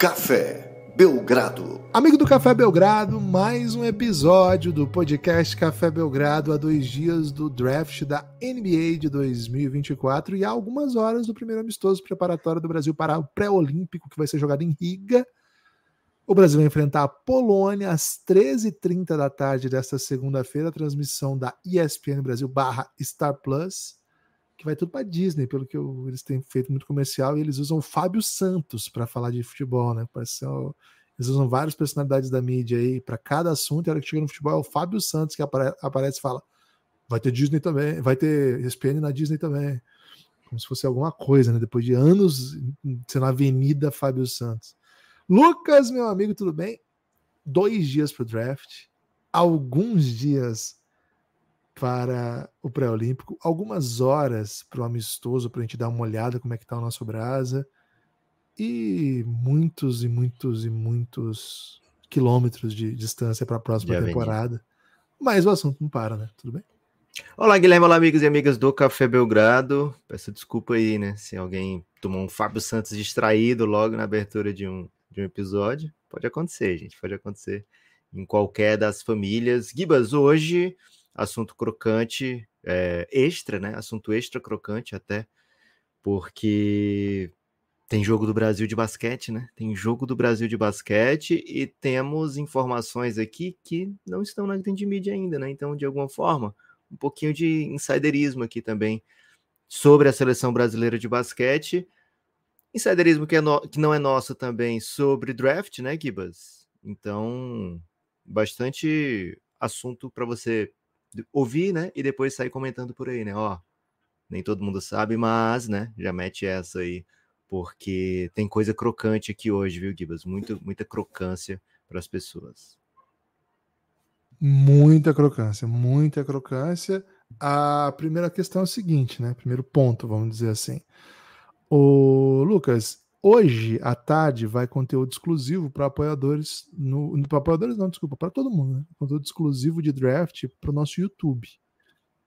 Café Belgrado. Amigo do Café Belgrado, mais um episódio do podcast Café Belgrado a dois dias do draft da NBA de 2024 e há algumas horas do primeiro amistoso preparatório do Brasil para o pré-olímpico que vai ser jogado em Riga. O Brasil vai enfrentar a Polônia às 13h30 da tarde desta segunda-feira, transmissão da ESPN Brasil barra Star Plus que vai tudo para Disney, pelo que eu, eles têm feito muito comercial, e eles usam o Fábio Santos para falar de futebol, né? Parece é eles usam várias personalidades da mídia aí para cada assunto, e a hora que chega no futebol é o Fábio Santos que apare aparece e fala: vai ter Disney também, vai ter ESPN na Disney também. Como se fosse alguma coisa, né? Depois de anos sendo Avenida Fábio Santos. Lucas, meu amigo, tudo bem? Dois dias para o draft, alguns dias para o pré-olímpico, algumas horas para o amistoso, para a gente dar uma olhada como é que está o nosso brasa, e muitos e muitos e muitos quilômetros de distância para a próxima Já temporada. Vendi. Mas o assunto não para, né? Tudo bem? Olá, Guilherme, olá, amigos e amigas do Café Belgrado. Peço desculpa aí, né? Se alguém tomou um Fábio Santos distraído logo na abertura de um, de um episódio. Pode acontecer, gente, pode acontecer em qualquer das famílias. Gibas, hoje assunto crocante é, extra, né? Assunto extra crocante até, porque tem jogo do Brasil de basquete, né? Tem jogo do Brasil de basquete e temos informações aqui que não estão na grande mídia ainda, né? Então, de alguma forma, um pouquinho de insiderismo aqui também sobre a seleção brasileira de basquete. Insiderismo que, é no... que não é nosso também sobre draft, né, Gibas? Então, bastante assunto para você ouvir, né? E depois sair comentando por aí, né? Ó, nem todo mundo sabe, mas, né? Já mete essa aí, porque tem coisa crocante aqui hoje, viu, Gibas? Muito, muita crocância para as pessoas. Muita crocância, muita crocância. A primeira questão é o seguinte, né? Primeiro ponto, vamos dizer assim. O Lucas, Hoje à tarde vai conteúdo exclusivo para apoiadores no para apoiadores não, desculpa, para todo mundo, né? Conteúdo exclusivo de draft para o nosso YouTube.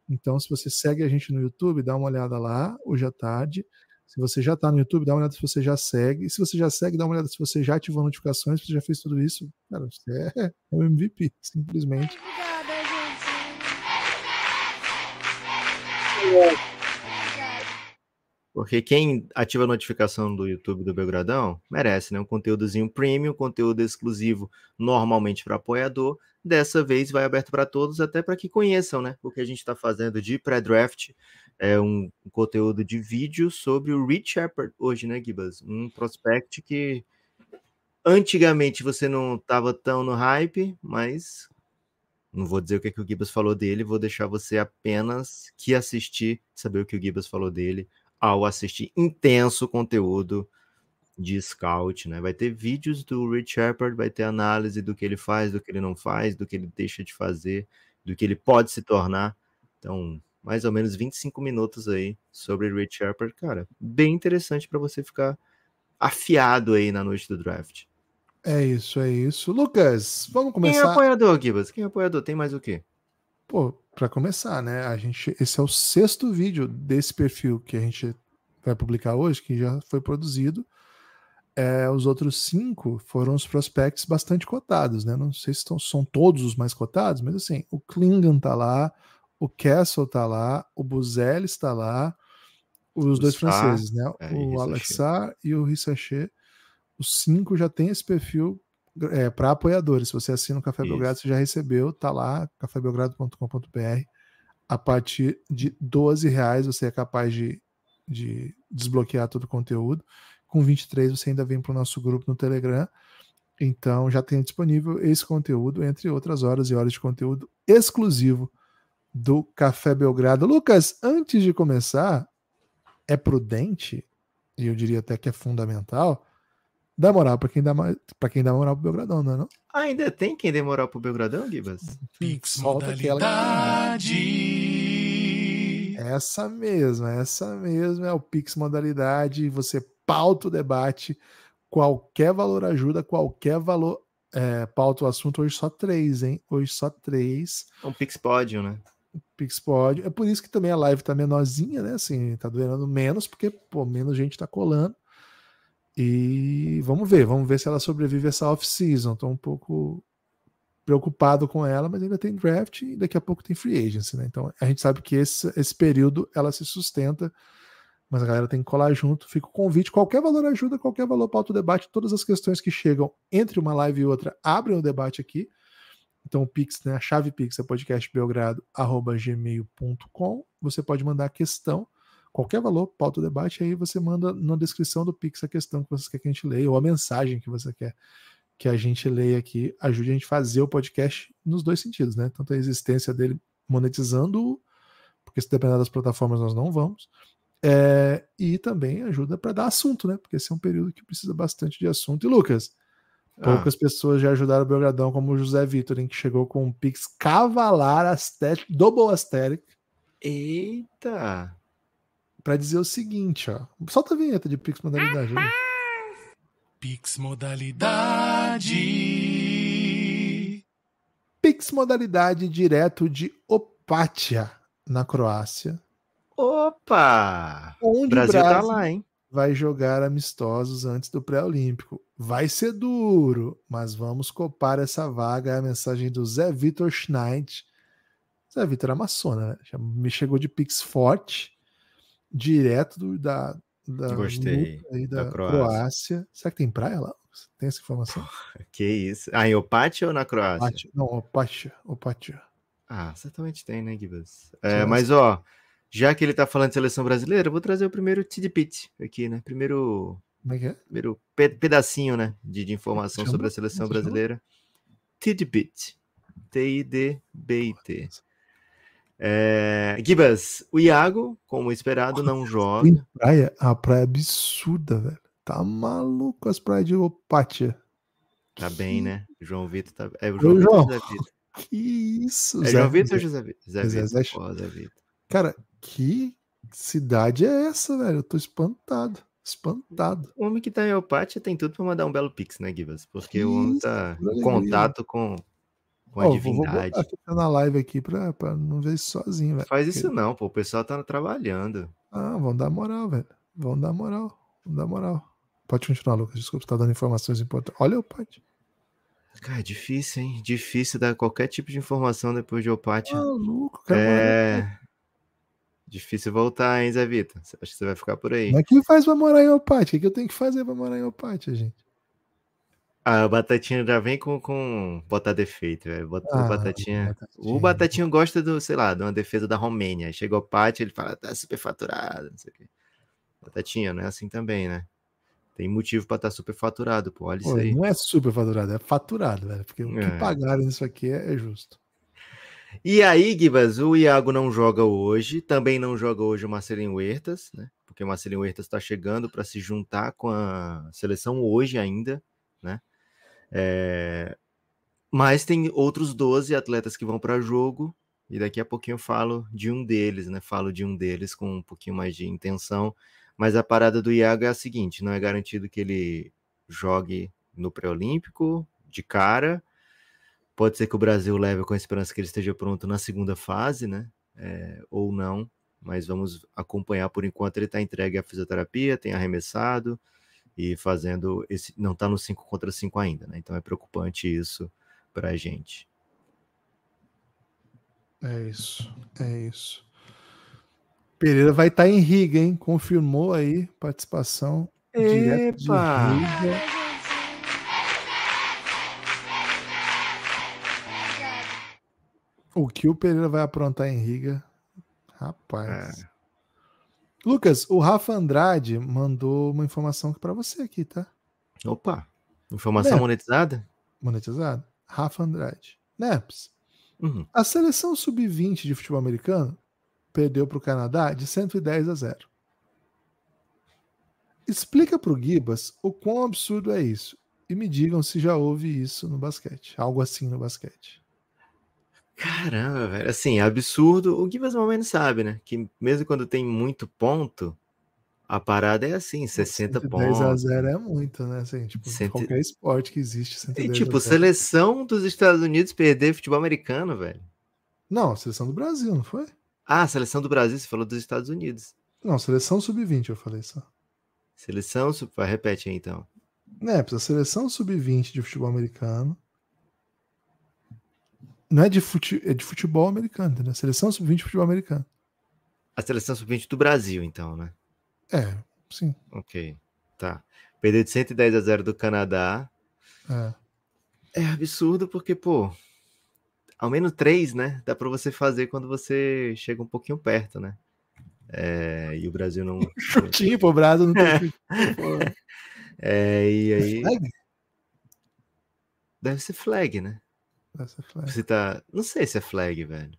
Então, se você segue a gente no YouTube, dá uma olhada lá hoje à tarde. Se você já está no YouTube, dá uma olhada se você já segue. E se você já segue, dá uma olhada se você já ativou notificações, se você já fez tudo isso. Cara, você é, o é MVP, simplesmente. Obrigada, gente. É. Porque quem ativa a notificação do YouTube do Belgradão merece, né? Um conteúdozinho premium, conteúdo exclusivo, normalmente para apoiador. Dessa vez vai aberto para todos, até para que conheçam, né? O que a gente está fazendo de pré-draft é um conteúdo de vídeo sobre o Rich Shepard hoje, né, Gibas? Um prospect que antigamente você não estava tão no hype, mas não vou dizer o que, é que o Gibas falou dele, vou deixar você apenas que assistir, saber o que o Gibas falou dele ao assistir intenso conteúdo de scout, né? Vai ter vídeos do Rich Shepard, vai ter análise do que ele faz, do que ele não faz, do que ele deixa de fazer, do que ele pode se tornar. Então, mais ou menos 25 minutos aí sobre Rich Shepard, cara, bem interessante para você ficar afiado aí na noite do draft. É isso, é isso. Lucas, vamos começar. Quem é apoiador, Gibas? Quem é apoiador? Tem mais o quê? Pô, para começar, né? A gente, esse é o sexto vídeo desse perfil que a gente vai publicar hoje, que já foi produzido. É, os outros cinco foram os prospects bastante cotados, né? Não sei se estão, são todos os mais cotados, mas assim, o Klingon tá lá, o Castle tá lá, o Buzelli está lá, os o dois franceses, né? É, o Alexar e o Rissaché. Os cinco já têm esse perfil é, para apoiadores. Se você assina o Café Isso. Belgrado, você já recebeu, tá lá, cafébelgrado.com.br. A partir de 12 reais você é capaz de, de desbloquear todo o conteúdo. Com 23 você ainda vem para o nosso grupo no Telegram. Então já tem disponível esse conteúdo, entre outras horas e horas de conteúdo exclusivo do Café Belgrado. Lucas, antes de começar, é prudente, e eu diria até que é fundamental, Dá moral pra quem dá, pra quem dá moral pro Belgradão, não é não? Ainda tem quem dê moral pro Belgradão, Gibas? Pix modalidade. Essa mesma, essa mesma é o Pix modalidade. Você pauta o debate. Qualquer valor ajuda, qualquer valor é, pauta o assunto. Hoje só três, hein? Hoje só três. É um Pix pódio, né? Pix pode. É por isso que também a live tá menorzinha, né? Assim, tá durando menos, porque pô, menos gente tá colando. E vamos ver, vamos ver se ela sobrevive essa off-season. Estou um pouco preocupado com ela, mas ainda tem draft e daqui a pouco tem free agency, né? Então a gente sabe que esse, esse período ela se sustenta, mas a galera tem que colar junto. Fica o convite, qualquer valor ajuda, qualquer valor pauta o debate, todas as questões que chegam entre uma live e outra abrem o debate aqui. Então o Pix, né? A chave Pix é podcastbelgrado.gmail.com. Você pode mandar a questão qualquer valor, pauta o debate, aí você manda na descrição do Pix a questão que você quer que a gente leia, ou a mensagem que você quer que a gente leia aqui, ajude a gente a fazer o podcast nos dois sentidos, né? Tanto a existência dele monetizando, porque se depender das plataformas nós não vamos, é, e também ajuda para dar assunto, né? Porque esse é um período que precisa bastante de assunto. E Lucas, ah. poucas ah. pessoas já ajudaram o Belgradão, como o José Vitor, em que chegou com um Pix cavalar, asteric, double asteric. Eita! para dizer o seguinte, ó. Solta a vinheta de Pix Modalidade. Né? Pix Modalidade. Pix Modalidade direto de Opatia, na Croácia. Opa! Onde Brasil o Brasil tá lá, hein? Vai jogar amistosos antes do pré-olímpico. Vai ser duro, mas vamos copar essa vaga. É a mensagem do Zé Vitor Schneid. Zé Vitor é maçona, né? Já me chegou de Pix forte direto do, da, da, Gostei, aí, da, da Croácia. Croácia. Será que tem praia lá? tem essa informação? Porra, que isso. Ah, em Opatia ou na Croácia? Opatia. Não, Opatia. Opatia. Ah, certamente tem, né, Gibas? É, mas, ó, já que ele tá falando de seleção brasileira, eu vou trazer o primeiro tidbit aqui, né? Primeiro, Como é que é? primeiro pe pedacinho, né, de, de informação sobre a seleção brasileira. Tidbit. T-I-D-B-I-T. É, Gibas, o Iago, como esperado, não joga. praia, a praia é absurda, velho. Tá maluco as praias de Opatia. Tá que... bem, né? João Vitor tá. É o João Vitor José Vitor. Que isso, É Zé João Vitor ou José Vitor? É Zé Vitor. Zé... Oh, Zé Vitor. Cara, que cidade é essa, velho? Eu tô espantado. Espantado. O homem que tá em Opatia tem tudo pra mandar um belo pix, né, Gibas? Porque que o homem tá em contato com, com a divindade. Vou na live aqui pra, pra não ver isso sozinho, velho. Faz isso não, pô. O pessoal tá trabalhando. Ah, vão dar moral, velho. Vão dar moral. Vão dar moral. Pode continuar, Lucas. Desculpa, tá dando informações importantes. Olha o Pat Cara, é difícil, hein? Difícil dar qualquer tipo de informação depois de Opatia. Maluco, tá cara. É. difícil voltar, hein, Zé Vitor? Acho que você vai ficar por aí. Mas que faz pra morar em Opatia? O que eu tenho que fazer pra morar em Opatia, gente? a ah, o Batatinha já vem com, com botar defeito, velho. É, bota, ah, o Batatinha... Batatinha. O batatinho gosta do, sei lá, de uma defesa da Romênia. Chega o pátio, ele fala, tá faturado, não sei o quê. Batatinha, não é assim também, né? Tem motivo para estar tá super faturado pô. Olha pô, isso aí. Não é super faturado é faturado, velho. Porque o é. que pagaram nisso aqui é, é justo. E aí, guibas o Iago não joga hoje, também não joga hoje o Marcelinho Huertas, né? Porque o Marcelinho Huertas está chegando para se juntar com a seleção hoje ainda, né? É... Mas tem outros 12 atletas que vão para jogo, e daqui a pouquinho eu falo de um deles, né? Falo de um deles com um pouquinho mais de intenção. Mas a parada do Iago é a seguinte: não é garantido que ele jogue no pré-olímpico de cara. Pode ser que o Brasil leve com a esperança que ele esteja pronto na segunda fase, né? É, ou não, mas vamos acompanhar por enquanto. Ele está entregue à fisioterapia, tem arremessado, e fazendo esse. Não está no 5 contra 5 ainda, né? Então é preocupante isso para a gente. É isso, é isso. Pereira vai estar tá em Riga, hein? Confirmou aí participação. Epa! De Riga. O que o Pereira vai aprontar em Riga? Rapaz. É. Lucas, o Rafa Andrade mandou uma informação para você aqui, tá? Opa, informação monetizada? Monetizada. Rafa Andrade. Neps. Uhum. A seleção sub-20 de futebol americano perdeu para o Canadá de 110 a 0. Explica para o Gibas o quão absurdo é isso e me digam se já houve isso no basquete, algo assim no basquete. Caramba, velho. Assim, é absurdo. O Gibas mais ou menos sabe, né? Que mesmo quando tem muito ponto, a parada é assim, 60 pontos. 10 a 0 é muito, né? Assim, tipo, Cent... qualquer esporte que existe. 110 e tipo, seleção dos Estados Unidos perder futebol americano, velho. Não, seleção do Brasil, não foi? Ah, seleção do Brasil, você falou dos Estados Unidos. Não, seleção sub-20, eu falei só. Seleção, sub... repete aí então. É, precisa seleção sub-20 de futebol americano não é de, fute, é de futebol americano, né? Seleção sub-20 de futebol americano. A seleção sub-20 do Brasil, então, né? É, sim. Ok, tá. Perdeu de 110 a 0 do Canadá. É. é absurdo porque, pô, ao menos três, né? Dá para você fazer quando você chega um pouquinho perto, né? É, e o Brasil não. chutinho pro Brasil não tem É, é e é aí. Flag? Deve ser flag, né? Essa flag. Você tá... Não sei se é flag, velho.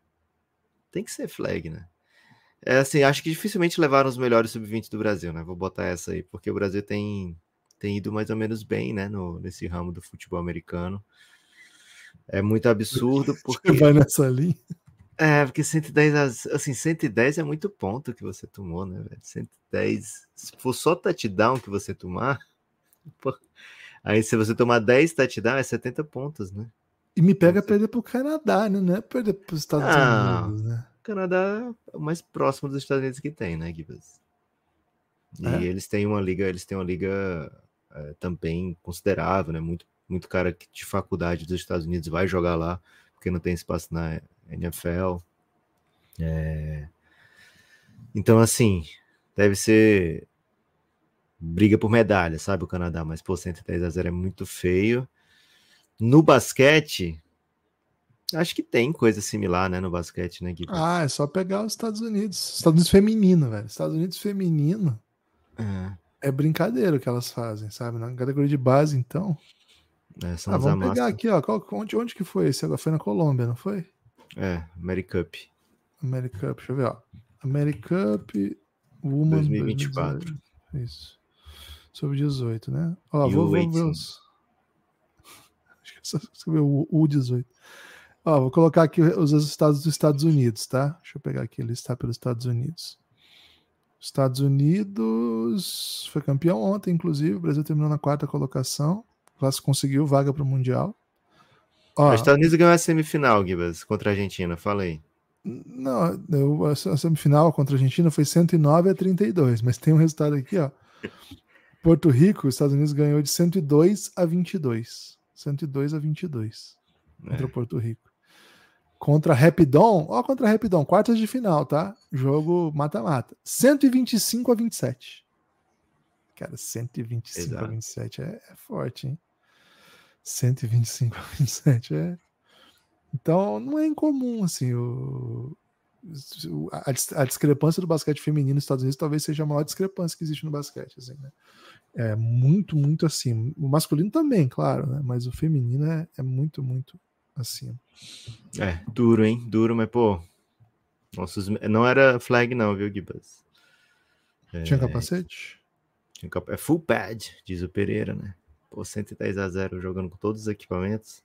Tem que ser flag, né? É assim, acho que dificilmente levaram os melhores sub-20 do Brasil, né? Vou botar essa aí, porque o Brasil tem, tem ido mais ou menos bem, né? No, nesse ramo do futebol americano. É muito absurdo, porque. vai nessa linha? É, porque 110, assim, 110 é muito ponto que você tomou, né, velho? 110. Se for só touchdown que você tomar, pô, aí se você tomar 10 touchdown, é 70 pontos, né? E me pega perder pro Canadá, né? Não é perder pros Estados ah, Unidos, né? O Canadá é o mais próximo dos Estados Unidos que tem, né, Gibbs? E é. eles têm uma liga, eles têm uma liga é, também considerável, né? Muito, muito cara de faculdade dos Estados Unidos vai jogar lá, porque não tem espaço na NFL. É... Então, assim, deve ser briga por medalha, sabe, o Canadá, mas, pô, 110 a 0 é muito feio. No basquete, acho que tem coisa similar, né, no basquete, né, Gui? Ah, é só pegar os Estados Unidos. Estados Unidos feminino, velho. Estados Unidos feminino. É. é. brincadeira o que elas fazem, sabe? Na categoria de base, então. É, são ah, vamos pegar aqui, ó. Qual, onde, onde que foi esse? Foi na Colômbia, não foi? É, Americup. Americup, deixa eu ver, ó. Americup Woman 2024. 2018. Isso. Sobre 18, né? Ó, vou, vou ver os escreveu U18. Ó, vou colocar aqui os resultados dos Estados Unidos, tá? Deixa eu pegar aqui, está pelos Estados Unidos. Estados Unidos foi campeão ontem, inclusive. O Brasil terminou na quarta colocação. Quase conseguiu vaga para o Mundial. Ó, Os Estados Unidos ganhou a semifinal, Gibas, contra a Argentina. Falei. Não, eu, a semifinal contra a Argentina foi 109 a 32, mas tem um resultado aqui, ó. Porto Rico, os Estados Unidos ganhou de 102 a 22. 102 a 22 é. contra Porto Rico. Contra Rapidon, ó, contra Rapidon, quartas de final, tá? Jogo mata-mata. 125 a 27. Cara, 125 Exato. a 27 é, é forte, hein? 125 a 27 é. Então, não é incomum, assim, o, a, a, discrepância do basquete feminino nos Estados Unidos talvez seja a maior discrepância que existe no basquete. Assim, né? É muito, muito acima. O masculino também, claro, né? mas o feminino é, é muito, muito acima. É, duro, hein? Duro, mas pô. Nossos... Não era flag, não, viu, Gibas? É... Tinha capacete? Tinha cap... É full pad, diz o Pereira, né? Pô, 110 a 0 jogando com todos os equipamentos.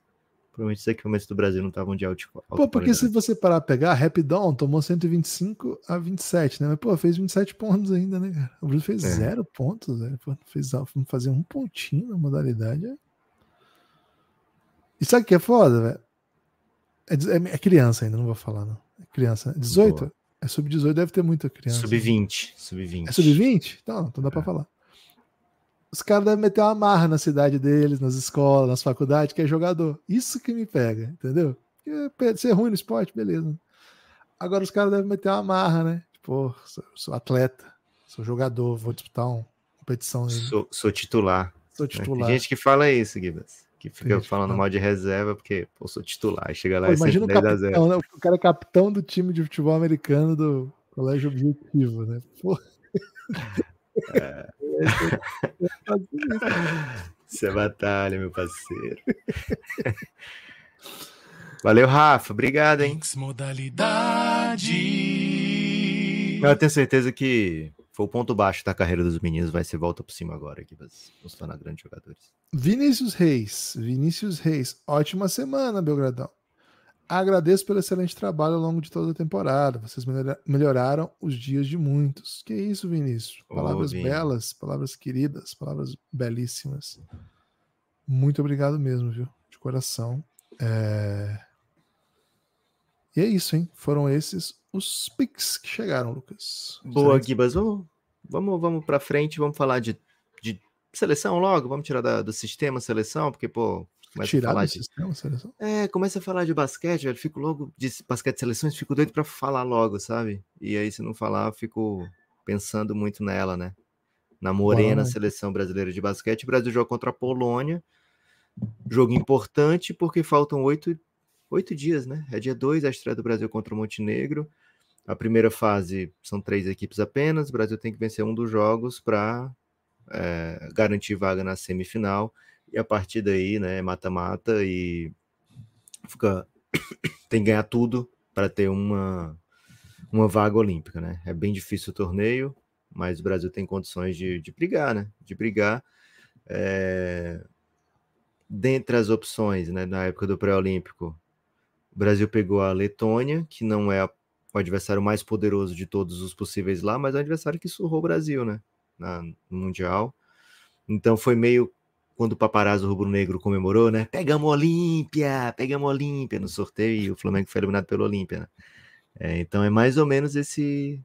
Provavelmente os equipamentos do Brasil não estavam de alto Pô, porque qualidade. se você parar a pegar, Rapidon tomou 125 a 27, né? Mas, pô, fez 27 pontos ainda, né, cara? O Bruno fez é. zero pontos, né? Pô, fez, fazer um pontinho na modalidade. É. E sabe o que é foda, velho? É, é, é, criança ainda, não vou falar, não. É criança. 18? Boa. É sub-18, deve ter muita criança. Sub-20. Sub-20. É sub-20? Então, então dá é. pra falar. Os caras devem meter uma marra na cidade deles, nas escolas, nas faculdades, que é jogador. Isso que me pega, entendeu? Porque ser ruim no esporte, beleza. Agora os caras devem meter uma marra, né? Tipo, sou, sou atleta, sou jogador, vou disputar uma competição. Sou, sou, titular. Sou titular. Tem gente que fala isso, Guibas que fica falando mal de reserva, porque pô, sou titular, chega lá pô, e imagina o capitão, né? O cara é capitão do time de futebol americano do Colégio Objetivo, né? Porra. É. Isso é batalha, meu parceiro. Valeu, Rafa. Obrigado, hein? Modalidade. Eu tenho certeza que foi o ponto baixo da carreira dos meninos. Vai ser volta por cima agora aqui, vão se tornar grandes jogadores. Vinícius Reis. Vinícius Reis. Ótima semana, Belgradão. Agradeço pelo excelente trabalho ao longo de toda a temporada. Vocês melhoraram os dias de muitos. Que isso, Vinícius? Palavras oh, belas, palavras queridas, palavras belíssimas. Muito obrigado mesmo, viu? De coração. É... E é isso, hein? Foram esses os pics que chegaram, Lucas. Boa, Gibas. Vamos, vamos, vamos para frente, vamos falar de, de seleção logo, vamos tirar da, do sistema seleção, porque, pô, Começa Tirar a falar de... sistema, seleção? É, começa a falar de basquete, velho. Fico logo de basquete de seleções, fico doido para falar logo, sabe? E aí, se não falar, fico pensando muito nela, né? Na Morena, Uau. Né? seleção brasileira de basquete. O Brasil joga contra a Polônia. Jogo importante, porque faltam oito, oito dias, né? É dia dois a estreia do Brasil contra o Montenegro. A primeira fase são três equipes apenas. O Brasil tem que vencer um dos jogos para é, eh, garantir vaga na semifinal e a partir daí, né, mata-mata e fica tem que ganhar tudo para ter uma uma vaga olímpica, né? É bem difícil o torneio, mas o Brasil tem condições de, de brigar, né? De brigar. É... Dentre as opções, né, na época do pré-olímpico, o Brasil pegou a Letônia, que não é o adversário mais poderoso de todos os possíveis lá, mas é um adversário que surrou o Brasil, né? Na, no Mundial. Então foi meio quando o paparazzo rubro-negro comemorou, né? Pegamos o Olímpia, pegamos o Olímpia no sorteio e o Flamengo foi eliminado pelo Olímpia, né? É, então é mais ou menos esse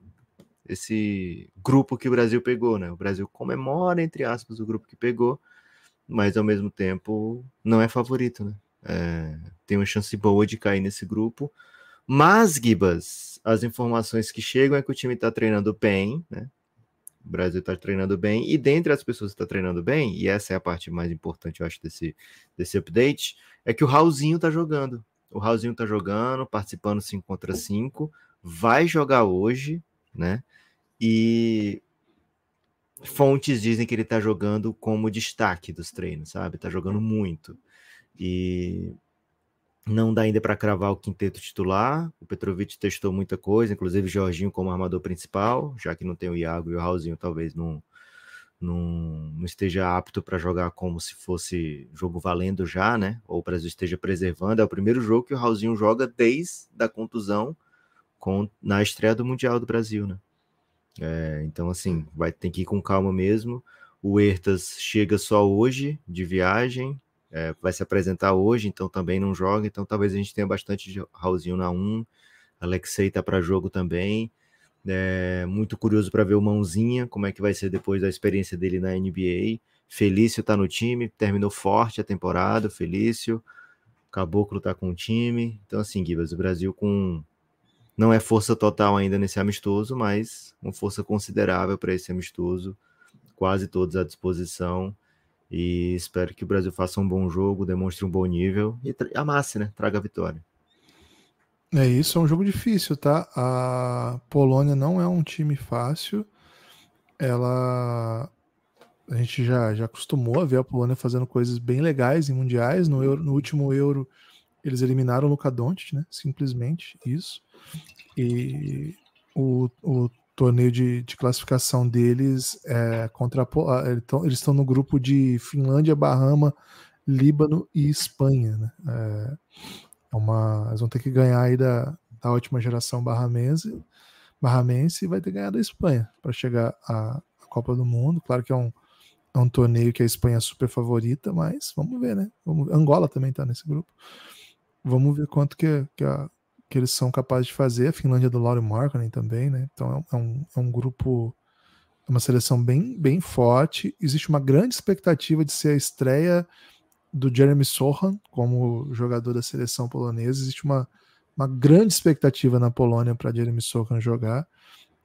esse grupo que o Brasil pegou, né? O Brasil comemora, entre aspas, o grupo que pegou, mas ao mesmo tempo não é favorito, né? É, tem uma chance boa de cair nesse grupo. Mas, Gibas, as informações que chegam é que o time está treinando bem, né? O Brasil está treinando bem, e dentre as pessoas que está treinando bem, e essa é a parte mais importante, eu acho, desse, desse update, é que o Raulzinho está jogando. O Raulzinho está jogando, participando 5 contra 5, vai jogar hoje, né? E fontes dizem que ele está jogando como destaque dos treinos, sabe? Está jogando muito. E não dá ainda para cravar o quinteto titular. O Petrovic testou muita coisa, inclusive Jorginho como armador principal, já que não tem o Iago e o Raulzinho, talvez não, não, não esteja apto para jogar como se fosse jogo valendo já, né? Ou o Brasil esteja preservando. É o primeiro jogo que o Raulzinho joga desde a contusão com, na estreia do Mundial do Brasil, né? É, então, assim, vai ter que ir com calma mesmo. O Ertas chega só hoje de viagem, é, vai se apresentar hoje, então também não joga, então talvez a gente tenha bastante de Raulzinho na 1, Alexei tá para jogo também. É, muito curioso para ver o Mãozinha, como é que vai ser depois da experiência dele na NBA. Felício tá no time, terminou forte a temporada, Felício. Caboclo tá com o time. Então, assim, Gibas, o Brasil com. Não é força total ainda nesse amistoso, mas uma força considerável para esse amistoso. Quase todos à disposição. E espero que o Brasil faça um bom jogo, demonstre um bom nível e amasse, né? Traga a vitória. É isso, é um jogo difícil, tá? A Polônia não é um time fácil. Ela a gente já já acostumou a ver a Polônia fazendo coisas bem legais em mundiais. No, Euro, no último Euro eles eliminaram o Luka Doncic, né? Simplesmente isso. E o, o torneio de, de classificação deles é, contra ah, eles estão no grupo de Finlândia, Bahama, Líbano e Espanha. Né? É, é uma, eles vão ter que ganhar aí da, da última geração barramense, barramense e vai ter que ganhar da Espanha para chegar à, Copa do Mundo. Claro que é um, é um torneio que a Espanha é super favorita, mas vamos ver, né? Vamos, Angola também está nesse grupo. Vamos ver quanto que, que a, que eles são capazes de fazer. A Finlândia do Lauri Markkanen também, né? Então é, é um, é um grupo, é uma seleção bem, bem forte. Existe uma grande expectativa de ser a estreia do Jeremy Sohan como jogador da seleção polonesa. Existe uma, uma grande expectativa na Polônia para Jeremy Sohan jogar.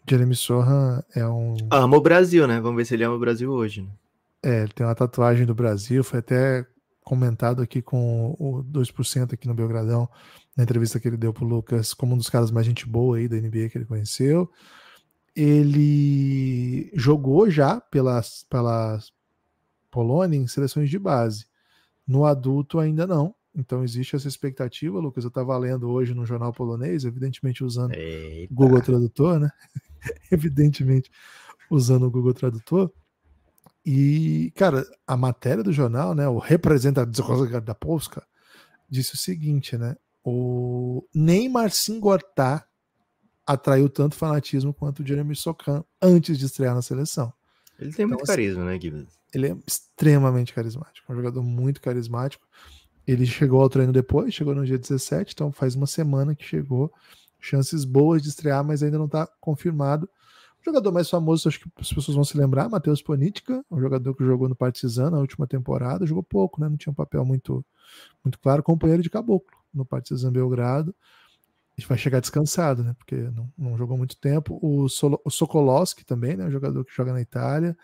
Jeremy Sohan é um. Ama o Brasil, né? Vamos ver se ele ama o Brasil hoje. Né? É, ele tem uma tatuagem do Brasil, foi até comentado aqui com o 2% aqui no Belgradão na entrevista que ele deu pro Lucas, como um dos caras mais gente boa aí da NBA que ele conheceu. Ele jogou já pelas, pelas Polônia em seleções de base. No adulto ainda não. Então existe essa expectativa, Lucas. Eu estava lendo hoje no jornal polonês, evidentemente usando o Google Tradutor, né? evidentemente usando o Google Tradutor. E, cara, a matéria do jornal, né, o representante da Polska, disse o seguinte, né? O... Nem Marcin Gortá atraiu tanto fanatismo quanto o Jeremy Sokan antes de estrear na seleção. Ele tem então, muito assim, carisma, né, Guilherme? Ele é extremamente carismático, um jogador muito carismático. Ele chegou ao treino depois, chegou no dia 17, então faz uma semana que chegou. Chances boas de estrear, mas ainda não está confirmado. O jogador mais famoso, acho que as pessoas vão se lembrar, Matheus Ponitka, um jogador que jogou no Partizan na última temporada, jogou pouco, né? Não tinha um papel muito, muito claro, companheiro de Caboclo no Partizan Belgrado. A gente vai chegar descansado, né? Porque não, não jogou muito tempo. O, Solo, o Sokolowski também, né? Um jogador que joga na Itália.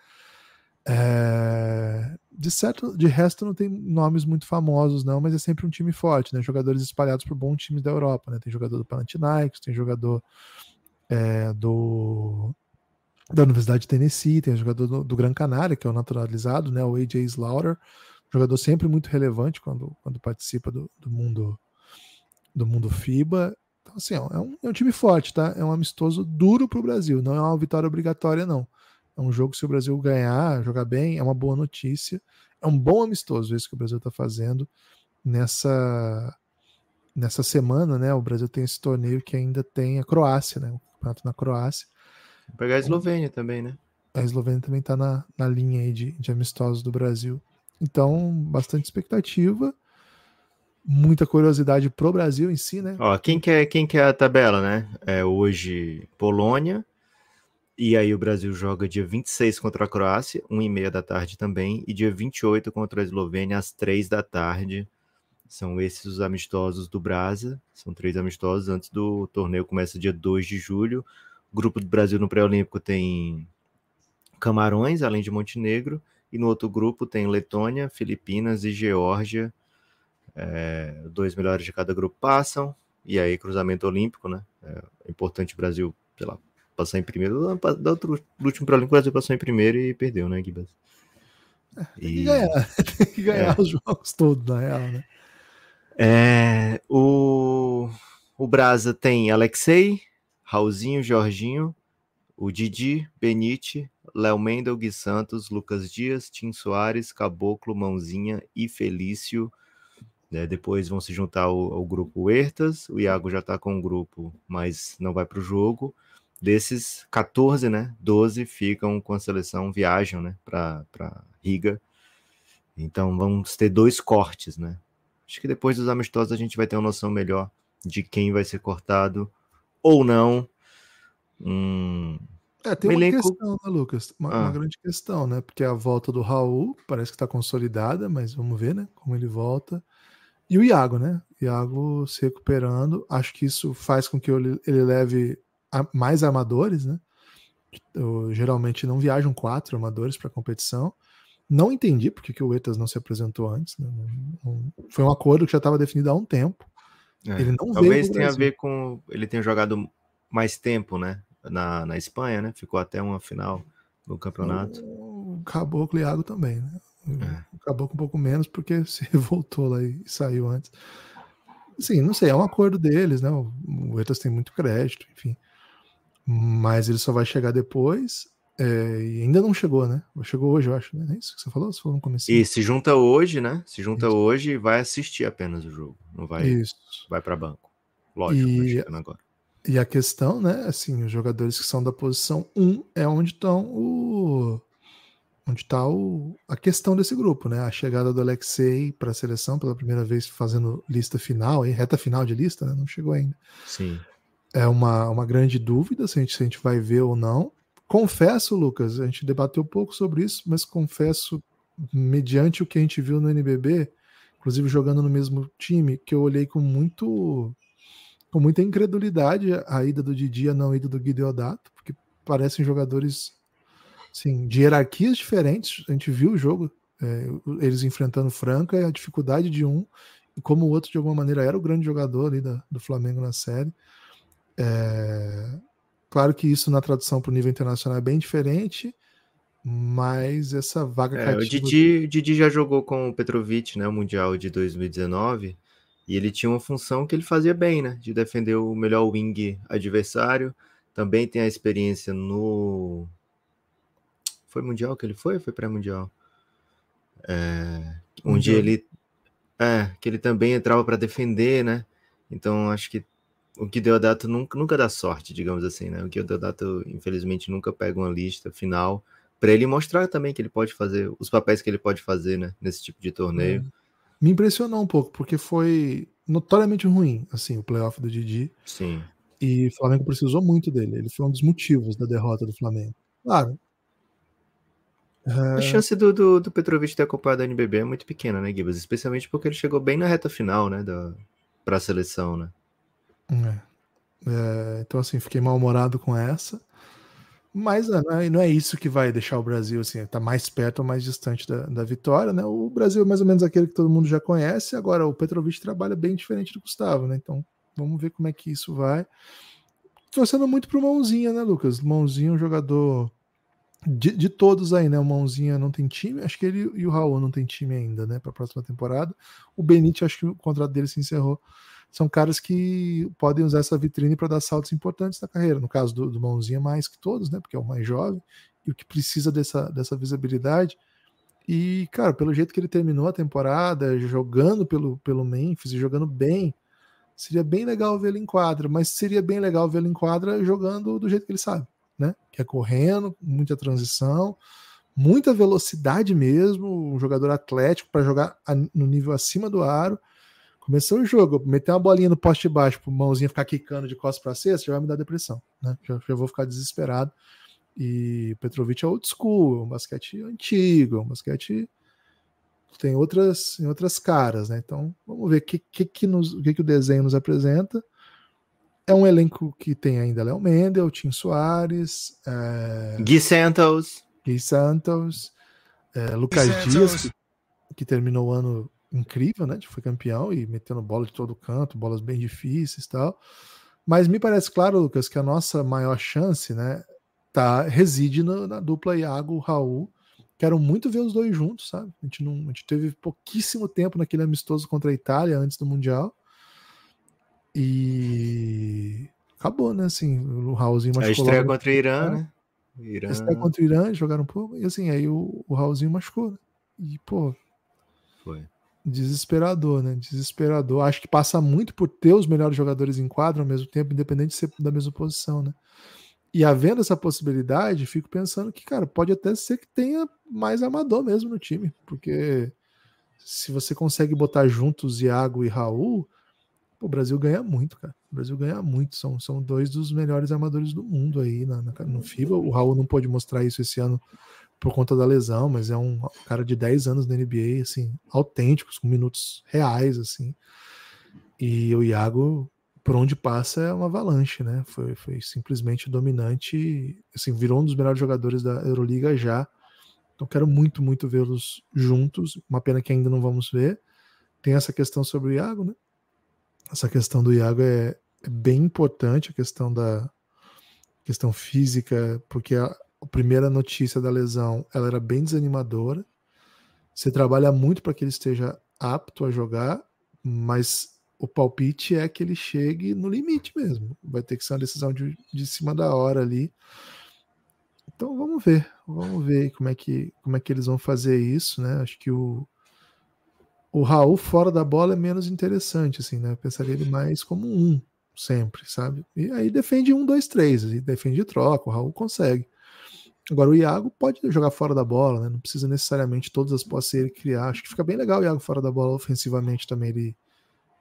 É... De certo, de resto não tem nomes muito famosos não, mas é sempre um time forte, né? Jogadores espalhados por bons times da Europa, né? Tem jogador do Panathinaikos, tem jogador é, do da Universidade de Tennessee, tem jogador do, do, Gran Canária, que é o naturalizado, né? O AJ Slaughter, jogador sempre muito relevante quando, quando participa do, do mundo do mundo FIBA. Então, assim, é, é, um, é um time forte, tá? É um amistoso duro para o Brasil, não é uma vitória obrigatória, não. É um jogo, se o Brasil ganhar, jogar bem, é uma boa notícia. É um bom amistoso esse é que o Brasil está fazendo nessa, nessa semana, né? O Brasil tem esse torneio que ainda tem a Croácia, né? O campeonato na Croácia. Vou pegar a é Eslovênia também, né? A Eslovênia também está na, na linha aí de, de amistosos do Brasil. Então, bastante expectativa muita curiosidade pro Brasil em si, né? Ó, quem quer é, quem quer é a tabela, né? É hoje Polônia, e aí o Brasil joga dia 26 contra a Croácia, 1h30 da tarde também, e dia 28 contra a Eslovênia, às 3 da tarde. São esses os amistosos do Brasa, são três amistosos antes do torneio, começa dia 2 de julho. O grupo do Brasil no pré-olímpico tem Camarões, além de Montenegro, e no outro grupo tem Letônia, Filipinas e Geórgia, é, dois melhores de cada grupo passam, e aí cruzamento olímpico, né? É importante o Brasil, sei lá, passar em primeiro. Do, outro, do último para o Brasil passou em primeiro e perdeu, né, Guibas? É, tem, que ganhar, tem que ganhar é. os jogos todos, na real, né? É, o, o Brasa tem Alexei, Raulzinho, Jorginho, o Didi, Benite, Léo Mendel, Gui Santos, Lucas Dias, Tim Soares, Caboclo, Mãozinha e Felício. Né? Depois vão se juntar ao, ao grupo Hertas, o Iago já está com o grupo, mas não vai para o jogo. Desses 14, né, 12 ficam com a seleção, viajam né, para Riga. Então vamos ter dois cortes, né? Acho que depois dos amistosos a gente vai ter uma noção melhor de quem vai ser cortado ou não. Hum, é, tem uma questão, né, Lucas? Uma, ah. uma, grande questão, né? Porque a volta do Raul parece que está consolidada, mas vamos ver, né? Como ele volta. E o Iago, né? Iago se recuperando. Acho que isso faz com que ele leve mais amadores, né? Eu, geralmente não viajam quatro amadores para competição. Não entendi porque que o Etas não se apresentou antes. Né? Foi um acordo que já estava definido há um tempo. É, ele não Talvez tenha a ver com ele tenha jogado mais tempo, né? Na, na Espanha, né? Ficou até uma final no campeonato. O Caboclo Iago também, né? É. Acabou com um pouco menos porque se revoltou lá e saiu antes. Sim, não sei, é um acordo deles, né? O Etas tem muito crédito, enfim. Mas ele só vai chegar depois. É, e ainda não chegou, né? Chegou hoje, eu acho, né? É isso que você falou? Você falou no começo. E se junta hoje, né? Se junta isso. hoje e vai assistir apenas o jogo. Não vai, isso. vai para banco. Lógico, tá e... agora. E a questão, né? Assim, os jogadores que são da posição 1 é onde estão o onde está a questão desse grupo, né? A chegada do Alexei para a seleção pela primeira vez fazendo lista final, reta final de lista, né? não chegou ainda. Sim. É uma, uma grande dúvida se a, gente, se a gente vai ver ou não. Confesso, Lucas, a gente debateu pouco sobre isso, mas confesso, mediante o que a gente viu no NBB, inclusive jogando no mesmo time, que eu olhei com muito com muita incredulidade a ida do Didi a não ida do Guido Odato, porque parecem jogadores Sim, de hierarquias diferentes. A gente viu o jogo, é, eles enfrentando o Franca, a dificuldade de um, e como o outro, de alguma maneira, era o grande jogador ali da, do Flamengo na série. É, claro que isso na tradução para o nível internacional é bem diferente, mas essa vaga é, o Didi, o Didi já jogou com o Petrovic, né, o Mundial de 2019, e ele tinha uma função que ele fazia bem, né, de defender o melhor wing adversário, também tem a experiência no foi mundial que ele foi? Foi pré-mundial. É, onde ele. É, que ele também entrava para defender, né? Então acho que o que deu data nunca, nunca dá sorte, digamos assim, né? O que deu a data infelizmente, nunca pega uma lista final para ele mostrar também que ele pode fazer, os papéis que ele pode fazer, né? Nesse tipo de torneio. É. Me impressionou um pouco, porque foi notoriamente ruim, assim, o playoff do Didi. Sim. E o Flamengo precisou muito dele. Ele foi um dos motivos da derrota do Flamengo. Claro, a chance do, do, do Petrovic ter acompanhado a NBB é muito pequena, né, Gibas? Especialmente porque ele chegou bem na reta final, né, da, pra seleção, né? É. É, então, assim, fiquei mal-humorado com essa. Mas ah, não é, não é, isso que vai deixar o Brasil, assim, tá mais perto ou mais distante da, da vitória, né? O Brasil é mais ou menos aquele que todo mundo já conhece. Agora, o Petrovic trabalha bem diferente do Gustavo, né? Então, vamos ver como é que isso vai. Torcendo muito pro Mãozinha, né, Lucas? Mãozinha é um jogador de, de, todos aí, né? O Mãozinha não tem time, acho que ele e o Raul não tem time ainda, né? Para a próxima temporada. O Benítez, acho que o contrato dele se encerrou. São caras que podem usar essa vitrine para dar saltos importantes na carreira. No caso do, do, Mãozinha, mais que todos, né? Porque é o mais jovem e o que precisa dessa, dessa visibilidade. E, cara, pelo jeito que ele terminou a temporada, jogando pelo, pelo Memphis e jogando bem, seria bem legal vê-lo em quadra, mas seria bem legal vê-lo em quadra jogando do jeito que ele sabe né? Que é correndo, muita transição, muita velocidade mesmo, um jogador atlético para jogar no nível acima do aro. Começou o jogo, meter uma bolinha no poste baixo, pro mãozinha ficar quicando de costas para cesta, já vai me dar depressão, né? Já, já vou ficar desesperado. E Petrovic é old school, é um basquete antigo, é um basquete tem outras, tem outras caras, né? Então, vamos ver o que, que, que, que, que o desenho nos apresenta. É um elenco que tem ainda Léo Mendel, Tim Soares, é... Gui Santos, Gui Santos, é, Lucas Gui Dias, Que, que, terminou o ano incrível, né? Foi campeão e metendo bola de todo canto, bolas bem difíceis e tal. Mas me parece claro, Lucas, que a nossa maior chance, né, tá, reside no, na dupla Iago Raul. Quero muito ver os dois juntos, sabe? A gente, não, a gente teve pouquíssimo tempo naquele amistoso contra a Itália antes do Mundial e acabou, né? Assim, o Raulzinho machucou. A estreia logo, contra o Irã, é. né? Irã. A estreia contra o Irã, jogaram um pouco. E assim, aí o, o Raulzinho machucou. Né? E, pô. Foi. Desesperador, né? Desesperador. Acho que passa muito por ter os melhores jogadores em quadro ao mesmo tempo, independente de ser da mesma posição, né? E havendo essa possibilidade, fico pensando que, cara, pode até ser que tenha mais amador mesmo no time, porque se você consegue botar juntos Iago e Raul, o Brasil ganha muito, cara. O Brasil ganha muito. São, são dois dos melhores armadores do mundo aí na, na, no FIBA. O Raul não pôde mostrar isso esse ano por conta da lesão, mas é um cara de 10 anos na NBA, assim, autênticos, com minutos reais, assim. E o Iago, por onde passa, é uma avalanche, né? Foi, foi simplesmente dominante, assim, virou um dos melhores jogadores da Euroliga já. Então quero muito, muito vê-los juntos. Uma pena que ainda não vamos ver. Tem essa questão sobre o Iago, né? essa questão do Iago é, é bem importante, a questão da questão física, porque a, a primeira notícia da lesão ela era bem desanimadora. Você trabalha muito para que ele esteja apto a jogar, mas o palpite é que ele chegue no limite mesmo. Vai ter que ser uma decisão de, de cima da hora ali. Então vamos ver, vamos ver como é que como é que eles vão fazer isso, né? Acho que o o Raul fora da bola é menos interessante, assim, né? Eu pensaria ele mais como um, sempre, sabe? E aí defende um, dois, três, e defende troca, o Raul consegue. Agora o Iago pode jogar fora da bola, né? Não precisa necessariamente todas as posses ele criar. Acho que fica bem legal o Iago fora da bola ofensivamente também. Ele,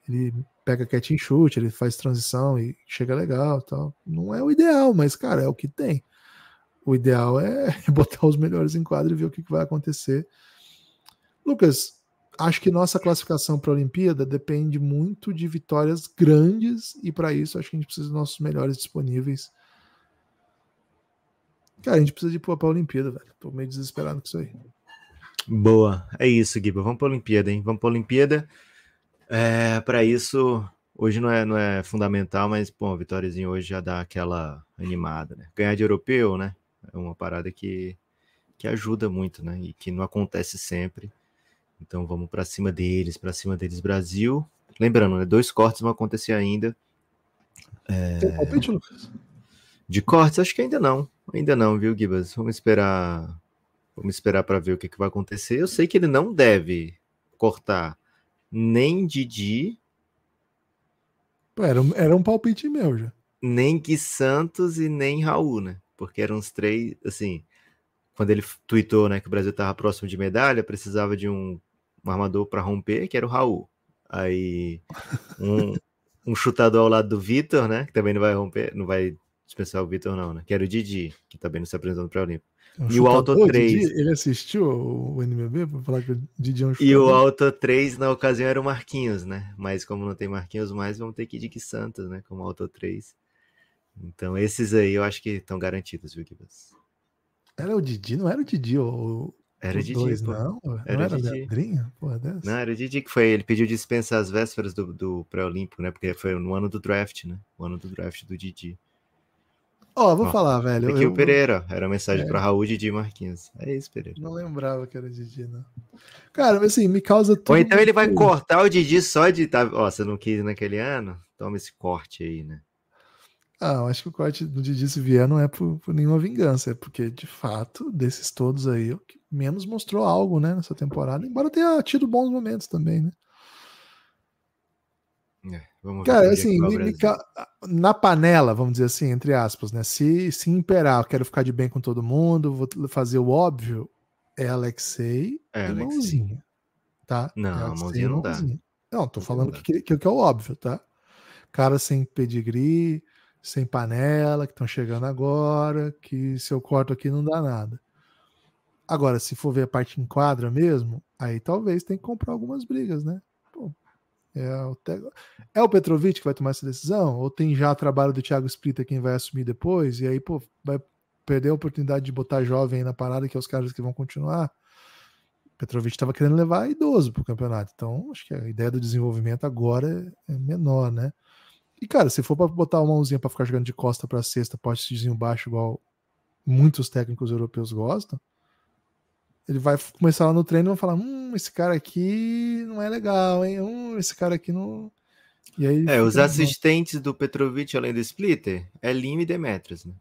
ele pega catch and shoot, ele faz transição e chega legal tal. Não é o ideal, mas, cara, é o que tem. O ideal é botar os melhores em quadro e ver o que vai acontecer. Lucas, acho que nossa classificação para a Olimpíada depende muito de vitórias grandes e para isso acho que a gente precisa dos nossos melhores disponíveis. Cara, a gente precisa de ir para a Olimpíada, velho. Tô meio desesperado com isso aí. Boa, é isso, Guiba. Vamos para a Olimpíada, hein? Vamos para a Olimpíada. É, para isso, hoje não é, não é fundamental, mas, pô, a vitóriazinha hoje já dá aquela animada, né? Ganhar de europeu, né? É uma parada que, que ajuda muito, né? E que não acontece sempre. Então vamos para cima deles, para cima deles, Brasil. Lembrando, né, dois cortes vão acontecer ainda. É... Tem palpite, Lucas? De cortes, acho que ainda não. Ainda não, viu, Gibas? Vamos esperar. Vamos esperar para ver o que, que vai acontecer. Eu sei que ele não deve cortar nem Didi. era, um, era um palpite meu já. Nem Gui Santos e nem Raul, né? Porque eram os três, assim, quando ele tweetou né, que o Brasil estava próximo de medalha, precisava de um um armador para romper, que era o Raul. Aí um, um chutador ao lado do Vitor, né? Que também não vai romper, não vai dispensar o Vitor, não, né? Que era o Didi, que também não se apresentando para o Olímpico. É um e o Auto 3. Didi, ele assistiu o NBB para falar que o Didi é um E o Auto 3, na ocasião, era o Marquinhos, né? Mas como não tem Marquinhos mais, vamos ter que ir de que Santos, né? Como Auto 3. Então, esses aí eu acho que estão garantidos, viu, Gibas? Era o Didi, não era o Didi, o, era Os Didi. Dois, pô. Não, era, não era Didi. Leandrinho? Porra, é Não, era o Didi que foi. Ele pediu dispensa às vésperas do, do pré-olímpico, né? Porque foi no ano do draft, né? O ano do draft do Didi. Ó, oh, vou oh, falar, velho. Aqui eu, o Pereira. Era mensagem é. para Raul, Didi e Marquinhos. É isso, Pereira. Não lembrava que era o Didi, não. Cara, mas assim, me causa tudo. Ou então ele vai cortar o Didi só de. Tá, ó, você não quis naquele ano? Toma esse corte aí, né? Ah, acho que o corte do Didi se vier não é por, por nenhuma vingança, é porque, de fato, desses todos aí, é o que menos mostrou algo, né, nessa temporada, embora tenha tido bons momentos também, né? É, cara, é assim, me na panela, vamos dizer assim, entre aspas, né? Se, se imperar, eu quero ficar de bem com todo mundo, vou fazer o óbvio, é Alexei é e Alexei. mãozinha, tá? Não, é mãozinha não dá. Não, tô não falando que, que, que é o óbvio, tá? Cara sem pedigree, sem panela, que estão chegando agora, que se eu corto aqui não dá nada. Agora, se for ver a parte em quadra mesmo, aí talvez tem que comprar algumas brigas, né? Pô, é, o Te... é o Petrovic que vai tomar essa decisão? Ou tem já trabalho do Thiago Splitter quem vai assumir depois? E aí, pô, vai perder a oportunidade de botar jovem aí na parada, que é os caras que vão continuar. Petrovic estava querendo levar idoso para o campeonato. Então, acho que a ideia do desenvolvimento agora é menor, né? E, cara, se for para botar uma mãozinha para ficar jogando de costa para sexta, pode-se baixo, igual muitos técnicos europeus gostam, ele vai começar lá no treino e vai falar: hum, esse cara aqui não é legal, hein? Hum, esse cara aqui não. E aí, é, os assistentes do Petrovic, além do Splitter, é Lima e Demetrius, né?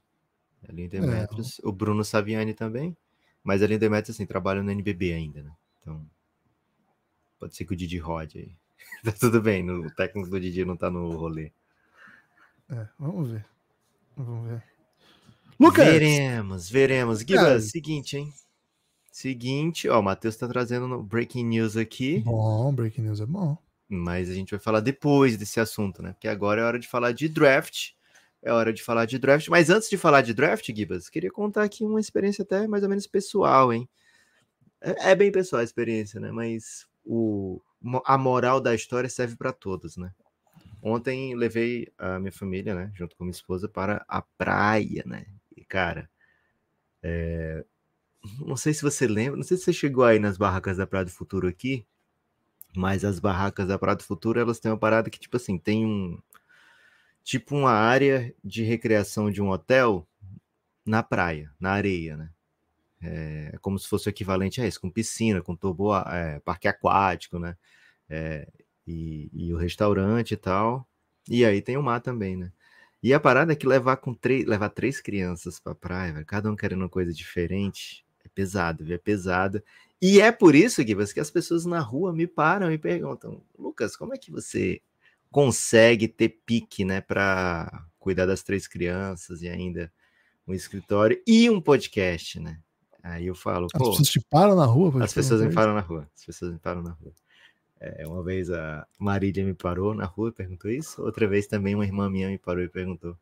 É Lima e Demetrius. É. O Bruno Saviani também. Mas a Lima e Demetrius, assim, trabalham no NBB ainda, né? Então, pode ser que o Didi rode aí. tá tudo bem, no, o técnico do Didi não tá no rolê. É, vamos ver. Vamos ver. Lucas! Veremos, veremos. Guilherme, seguinte, hein? Seguinte, ó, o Matheus tá trazendo breaking news aqui. Bom, breaking news é bom. Mas a gente vai falar depois desse assunto, né? Porque agora é hora de falar de draft. É hora de falar de draft. Mas antes de falar de draft, Gibas, queria contar aqui uma experiência até mais ou menos pessoal, hein? É, é bem pessoal a experiência, né? Mas o, a moral da história serve para todos, né? Ontem levei a minha família, né, junto com minha esposa, para a praia, né? E, cara, é, não sei se você lembra, não sei se você chegou aí nas barracas da Praia do Futuro aqui, mas as barracas da Praia do Futuro, elas têm uma parada que, tipo assim, tem um. Tipo uma área de recreação de um hotel na praia, na areia, né? É, é como se fosse o equivalente a isso, com piscina, com turbo, é, parque aquático, né? É, e, e, o restaurante e tal. E aí tem o mar também, né? E a parada é que levar com três, levar três crianças pra praia, cada um querendo uma coisa diferente, é pesado, viu? É pesado. E é por isso, Guibas, que as pessoas na rua me param e perguntam: Lucas, como é que você consegue ter pique, né, para cuidar das três crianças e ainda um escritório e um podcast, né? Aí eu falo, As pessoas te param na rua? As pessoas me param na rua. As pessoas me param na rua. É, uma vez a Marília me parou na rua e perguntou isso. Outra vez também uma irmã minha me parou e perguntou.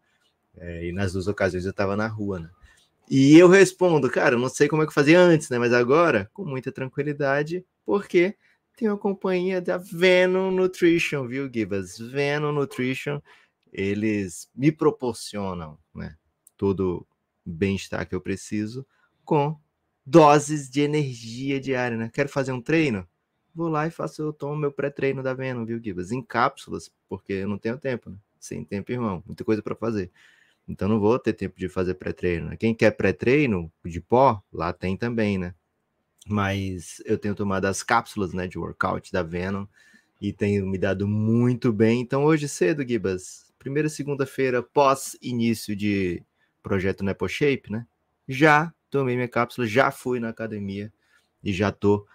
É, e nas duas ocasiões eu estava na rua, né? E eu respondo, cara, não sei como é que eu fazia antes, né? Mas agora, com muita tranquilidade, porque tenho a companhia da Venom Nutrition, viu, Gibas? Venom Nutrition, eles me proporcionam, né? Todo bem-estar que eu preciso com doses de energia diária, né? Quero fazer um treino? Vou lá e faço, eu tomo meu pré-treino da Venom, viu, Gibas? Em cápsulas, porque eu não tenho tempo, né? Sem tempo, irmão. Muita coisa para fazer. Então não vou ter tempo de fazer pré-treino. Né? Quem quer pré-treino de pó, lá tem também, né? Mas eu tenho tomado as cápsulas, né, de workout da Venom e tenho me dado muito bem. Então hoje cedo, Gibas, primeira segunda-feira pós início de projeto NepoShape, Shape, né? Já tomei minha cápsula, já fui na academia e já tô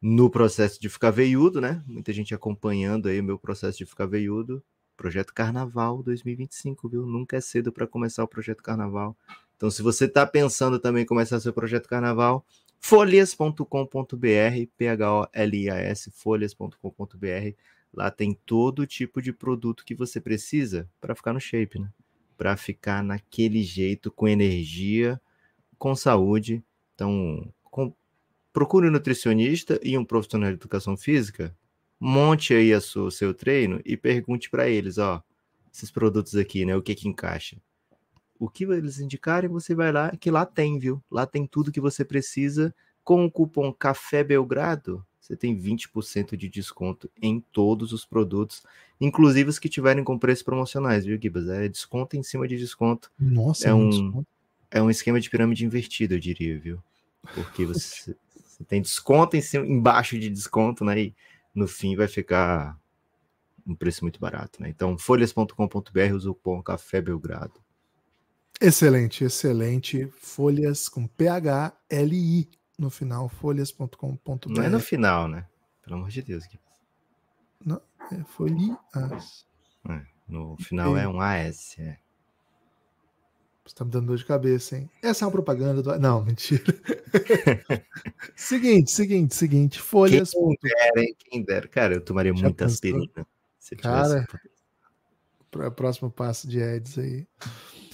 no processo de ficar veiudo, né? Muita gente acompanhando aí o meu processo de ficar veiudo Projeto Carnaval 2025, viu? Nunca é cedo para começar o Projeto Carnaval. Então, se você está pensando também em começar seu Projeto Carnaval, folhas.com.br, P-H-O-L-I-A-S, folhas.com.br. Lá tem todo tipo de produto que você precisa para ficar no shape, né? Para ficar naquele jeito, com energia, com saúde. Então, com... procure um nutricionista e um profissional de educação física monte aí a sua, o seu treino e pergunte para eles, ó, esses produtos aqui, né? O que que encaixa? O que eles indicarem, você vai lá, que lá tem, viu? Lá tem tudo que você precisa. Com o cupom Café Belgrado, você tem 20% de desconto em todos os produtos, inclusive os que tiverem com preços promocionais, viu, Gibas? É desconto em cima de desconto. Nossa, é, é um, é um esquema de pirâmide invertida, eu diria, viu? Porque você, você tem desconto em cima, embaixo de desconto, né? E, no fim vai ficar um preço muito barato, né? Então, folhas.com.br, usa o cupom Café Belgrado. Excelente, excelente. Folhas com PHLI no final, folhas.com.br. Não é no final, né? Pelo amor de Deus. Não, é folhas. Ah. É, no final é, é um AS, é. Tá me dando dor de cabeça, hein? Essa é uma propaganda do. Não, mentira. seguinte, seguinte, seguinte. Folhas. Quem dera, hein? Quem dera. Cara, eu tomaria Já muita aspirina. Cara, tivesse... próximo passo de Eds aí.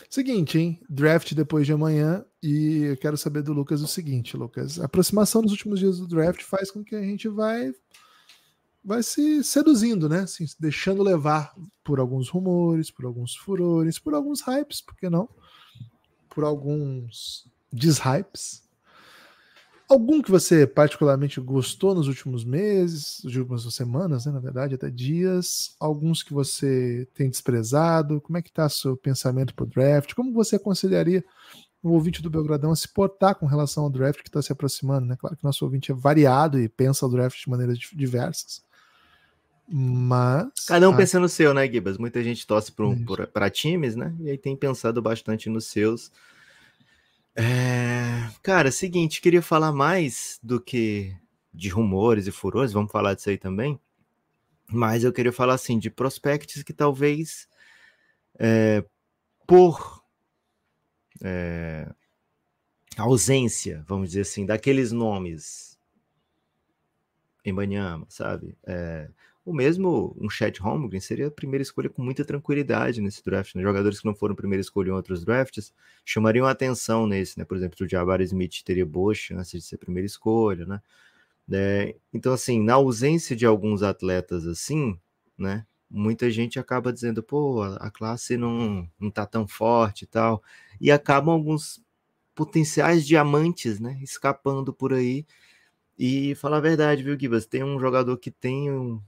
Seguinte, hein? Draft depois de amanhã. E eu quero saber do Lucas o seguinte, Lucas. A aproximação nos últimos dias do draft faz com que a gente vai vai se seduzindo, né? Assim, se deixando levar por alguns rumores, por alguns furores, por alguns hypes, por que não? por alguns deshypes. Algum que você particularmente gostou nos últimos meses, nas últimas semanas, né, na verdade, até dias? Alguns que você tem desprezado? Como é que está seu pensamento para o draft? Como você aconselharia o ouvinte do Belgradão a se portar com relação ao draft que está se aproximando? Né? Claro que nosso ouvinte é variado e pensa o draft de maneiras diversas. Mas. Cada um ah. pensa no seu, né, Gibas? Muita gente torce para um, times, né? E aí tem pensado bastante nos seus. É... Cara, é seguinte, queria falar mais do que de rumores e furores, vamos falar disso aí também. Mas eu queria falar assim de prospects que talvez é, por é, ausência, vamos dizer assim, daqueles nomes em Banyama, sabe? É, o mesmo, um Chet Holmgren seria a primeira escolha com muita tranquilidade nesse draft. Né? Jogadores que não foram primeira escolha em outros drafts chamariam atenção nesse, né? Por exemplo, o Jabari Smith teria boas chances de ser primeira escolha, né? É, então, assim, na ausência de alguns atletas assim, né? Muita gente acaba dizendo, pô, a classe não, não tá tão forte e tal. E acabam alguns potenciais diamantes, né? Escapando por aí e falar a verdade, viu, Gibas? Tem um jogador que tem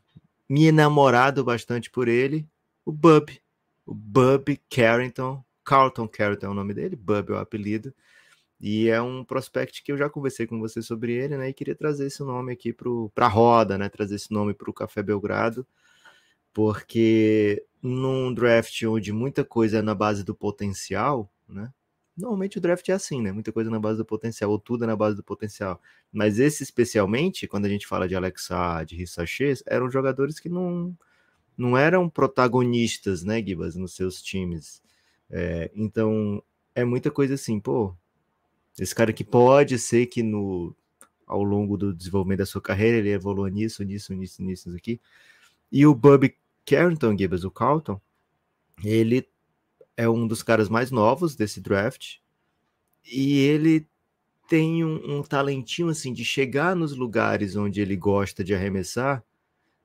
me enamorado bastante por ele, o Bub. O Bub Carrington. Carlton Carrington é o nome dele, Bub é o apelido. E é um prospect que eu já conversei com você sobre ele, né? E queria trazer esse nome aqui para a roda, né? Trazer esse nome para o Café Belgrado, porque num draft onde muita coisa é na base do potencial, né? Normalmente o draft é assim, né? Muita coisa na base do potencial, ou tudo é na base do potencial. Mas esse, especialmente, quando a gente fala de Alex de Rissachês, eram jogadores que não, não eram protagonistas, né, Gibas, nos seus times. É, então, é muita coisa assim, pô. Esse cara que pode ser que no ao longo do desenvolvimento da sua carreira ele evolua nisso, nisso, nisso, nisso, nisso aqui. E o Bubby Carrington, Gibas, o Carlton, ele é um dos caras mais novos desse draft e ele tem um, um talentinho assim de chegar nos lugares onde ele gosta de arremessar,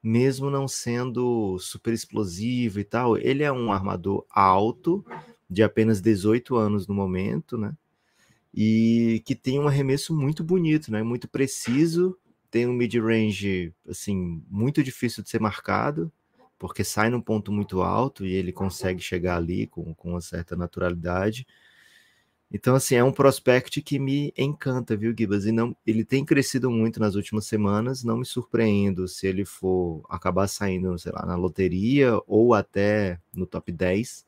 mesmo não sendo super explosivo e tal. Ele é um armador alto, de apenas 18 anos no momento, né? E que tem um arremesso muito bonito, né? Muito preciso, tem um mid-range assim muito difícil de ser marcado porque sai num ponto muito alto e ele consegue chegar ali com, com uma certa naturalidade. Então, assim, é um prospect que me encanta, viu, Gibas? E não, ele tem crescido muito nas últimas semanas, não me surpreendo se ele for acabar saindo, sei lá, na loteria ou até no top 10,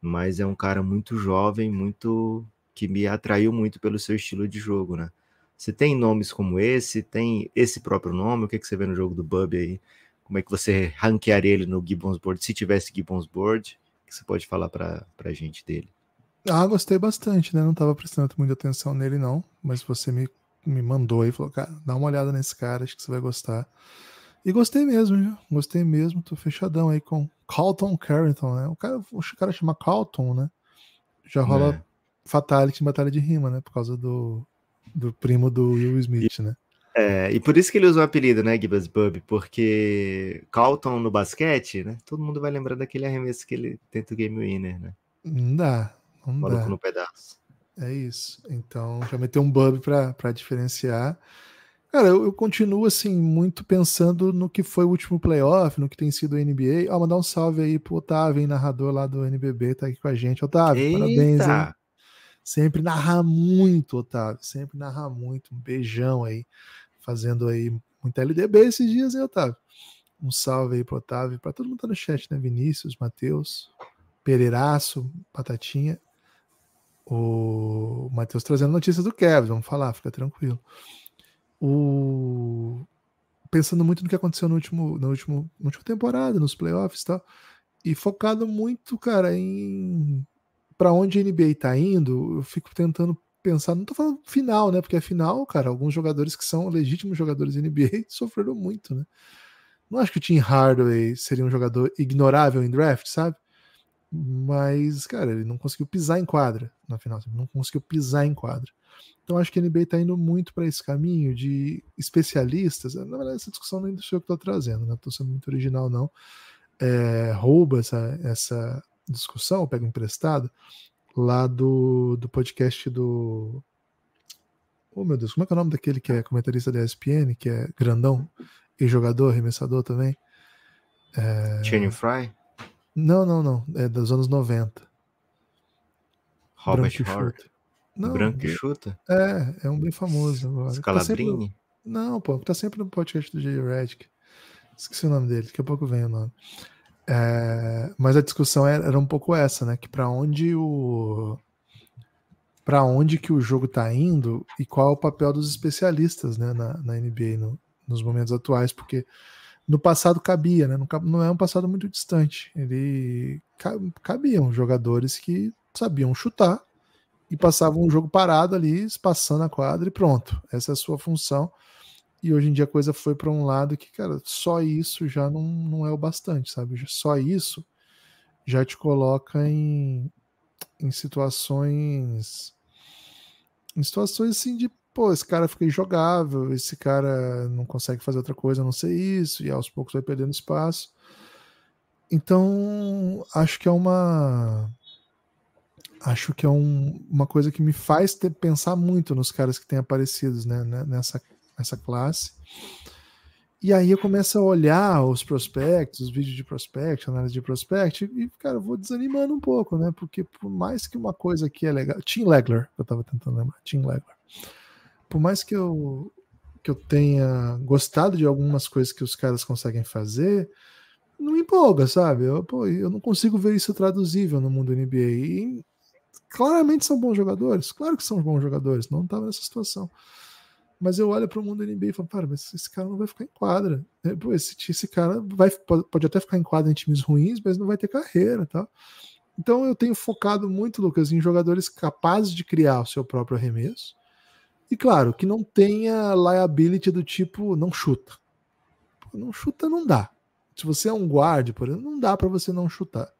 mas é um cara muito jovem, muito que me atraiu muito pelo seu estilo de jogo, né? Você tem nomes como esse, tem esse próprio nome, o que, que você vê no jogo do Bub aí? como é que você ranquearia ele no Gibbons Board, se tivesse Gibbons Board, o que você pode falar para a gente dele? Ah, gostei bastante, né? Não estava prestando muita atenção nele, não, mas você me, me mandou aí, falou, cara, dá uma olhada nesse cara, acho que você vai gostar. E gostei mesmo, viu? Gostei mesmo, tô fechadão aí com Carlton Carrington, né? O cara, o cara chama Carlton, né? Já rola é. Fatality em Batalha de Rima, né? Por causa do, do primo do Will Smith, né? É, e por isso que ele usou o apelido, né, Gibas Bub? Porque Calton no basquete, né? Todo mundo vai lembrar daquele arremesso que ele tenta o game winner, né? Não dá, não Bola dá. no pedaço. É isso. Então, já meteu um Bub para diferenciar. Cara, eu, eu, continuo, assim, muito pensando no que foi o último playoff, no que tem sido o NBA. Ó, oh, mandar um salve aí pro Otávio, hein, narrador lá do NBB, tá aqui com a gente. Otávio, Eita. parabéns, hein? Sempre narrar muito, Otávio. Sempre narrar muito. Um beijão aí fazendo aí muita LDB esses dias, hein, Otávio? Um salve aí pro Otávio, para todo mundo tá no chat, né? Vinícius, Matheus, Pereiraço, Patatinha O Matheus trazendo notícias do Kevin, vamos falar, fica tranquilo. O... Pensando muito no que aconteceu no último, no último, na última temporada, nos playoffs e tal. E focado muito, cara, em para onde a NBA tá indo, eu fico tentando pensar, não tô falando final, né? Porque afinal, é cara, alguns jogadores que são legítimos jogadores NBA sofreram muito, né? Não acho que o Tim Hardaway seria um jogador ignorável em draft, sabe? Mas, cara, ele não conseguiu pisar em quadra na final, não conseguiu pisar em quadra. Então acho que a NBA tá indo muito para esse caminho de especialistas. Na verdade, essa discussão não é sou eu que tô trazendo, né? Tô sendo muito original, não. É, rouba essa, essa discussão, pega emprestado, lá do, do podcast do. Oh, meu Deus, como é que é o nome daquele que é comentarista da ESPN, que é grandão e jogador, arremessador também? É... Channing Fry? Não, não, não. É dos anos 90. Robert Ford Não, Branco e chuta? É, é um bem famoso agora. Scalabrini? Tá sempre... Não, pô, tá sempre no podcast do J. Redick. Esqueci o nome dele, daqui a pouco vem o nome. É, mas a discussão era, era, um pouco essa, né? Que para onde o para onde que o jogo está indo e qual é o papel dos especialistas, né, na, na NBA no, nos momentos atuais, porque no passado cabia, né? Não, não é um passado muito distante. Ele cabiam jogadores que sabiam chutar e passavam um jogo parado ali, espaçando a quadra e pronto. Essa é a sua função. E hoje em dia a coisa foi para um lado que, cara, só isso já não, não é o bastante, sabe? Só isso já te coloca em, em situações. Em situações assim de, pô, esse cara fica injogável, esse cara não consegue fazer outra coisa a não ser isso, e aos poucos vai perdendo espaço. Então, acho que é uma. Acho que é um, uma coisa que me faz ter, pensar muito nos caras que têm aparecido né, né nessa essa classe. E aí eu começo a olhar os prospectos, os vídeos de prospect, análise de prospect, e, cara, vou desanimando um pouco, né? Porque por mais que uma coisa aqui é legal. Tim Legler, eu tava tentando lembrar, Tim Legler. Por mais que eu, que eu tenha gostado de algumas coisas que os caras conseguem fazer, não empolga, sabe? Eu, pô, eu não consigo ver isso traduzível no mundo NBA. E claramente são bons jogadores, claro que são bons jogadores, não tava nessa situação. Mas eu olho para o mundo NBA e falo, cara, mas esse cara não vai ficar em quadra. É, pô, esse, esse cara vai, pode até ficar em quadra em times ruins, mas não vai ter carreira tal. Tá? Então eu tenho focado muito, Lucas, em jogadores capazes de criar o seu próprio arremesso. E claro, que não tenha liability do tipo não chuta. Pô, não chuta não dá. Se você é um guarde, por exemplo, não dá para você não chutar.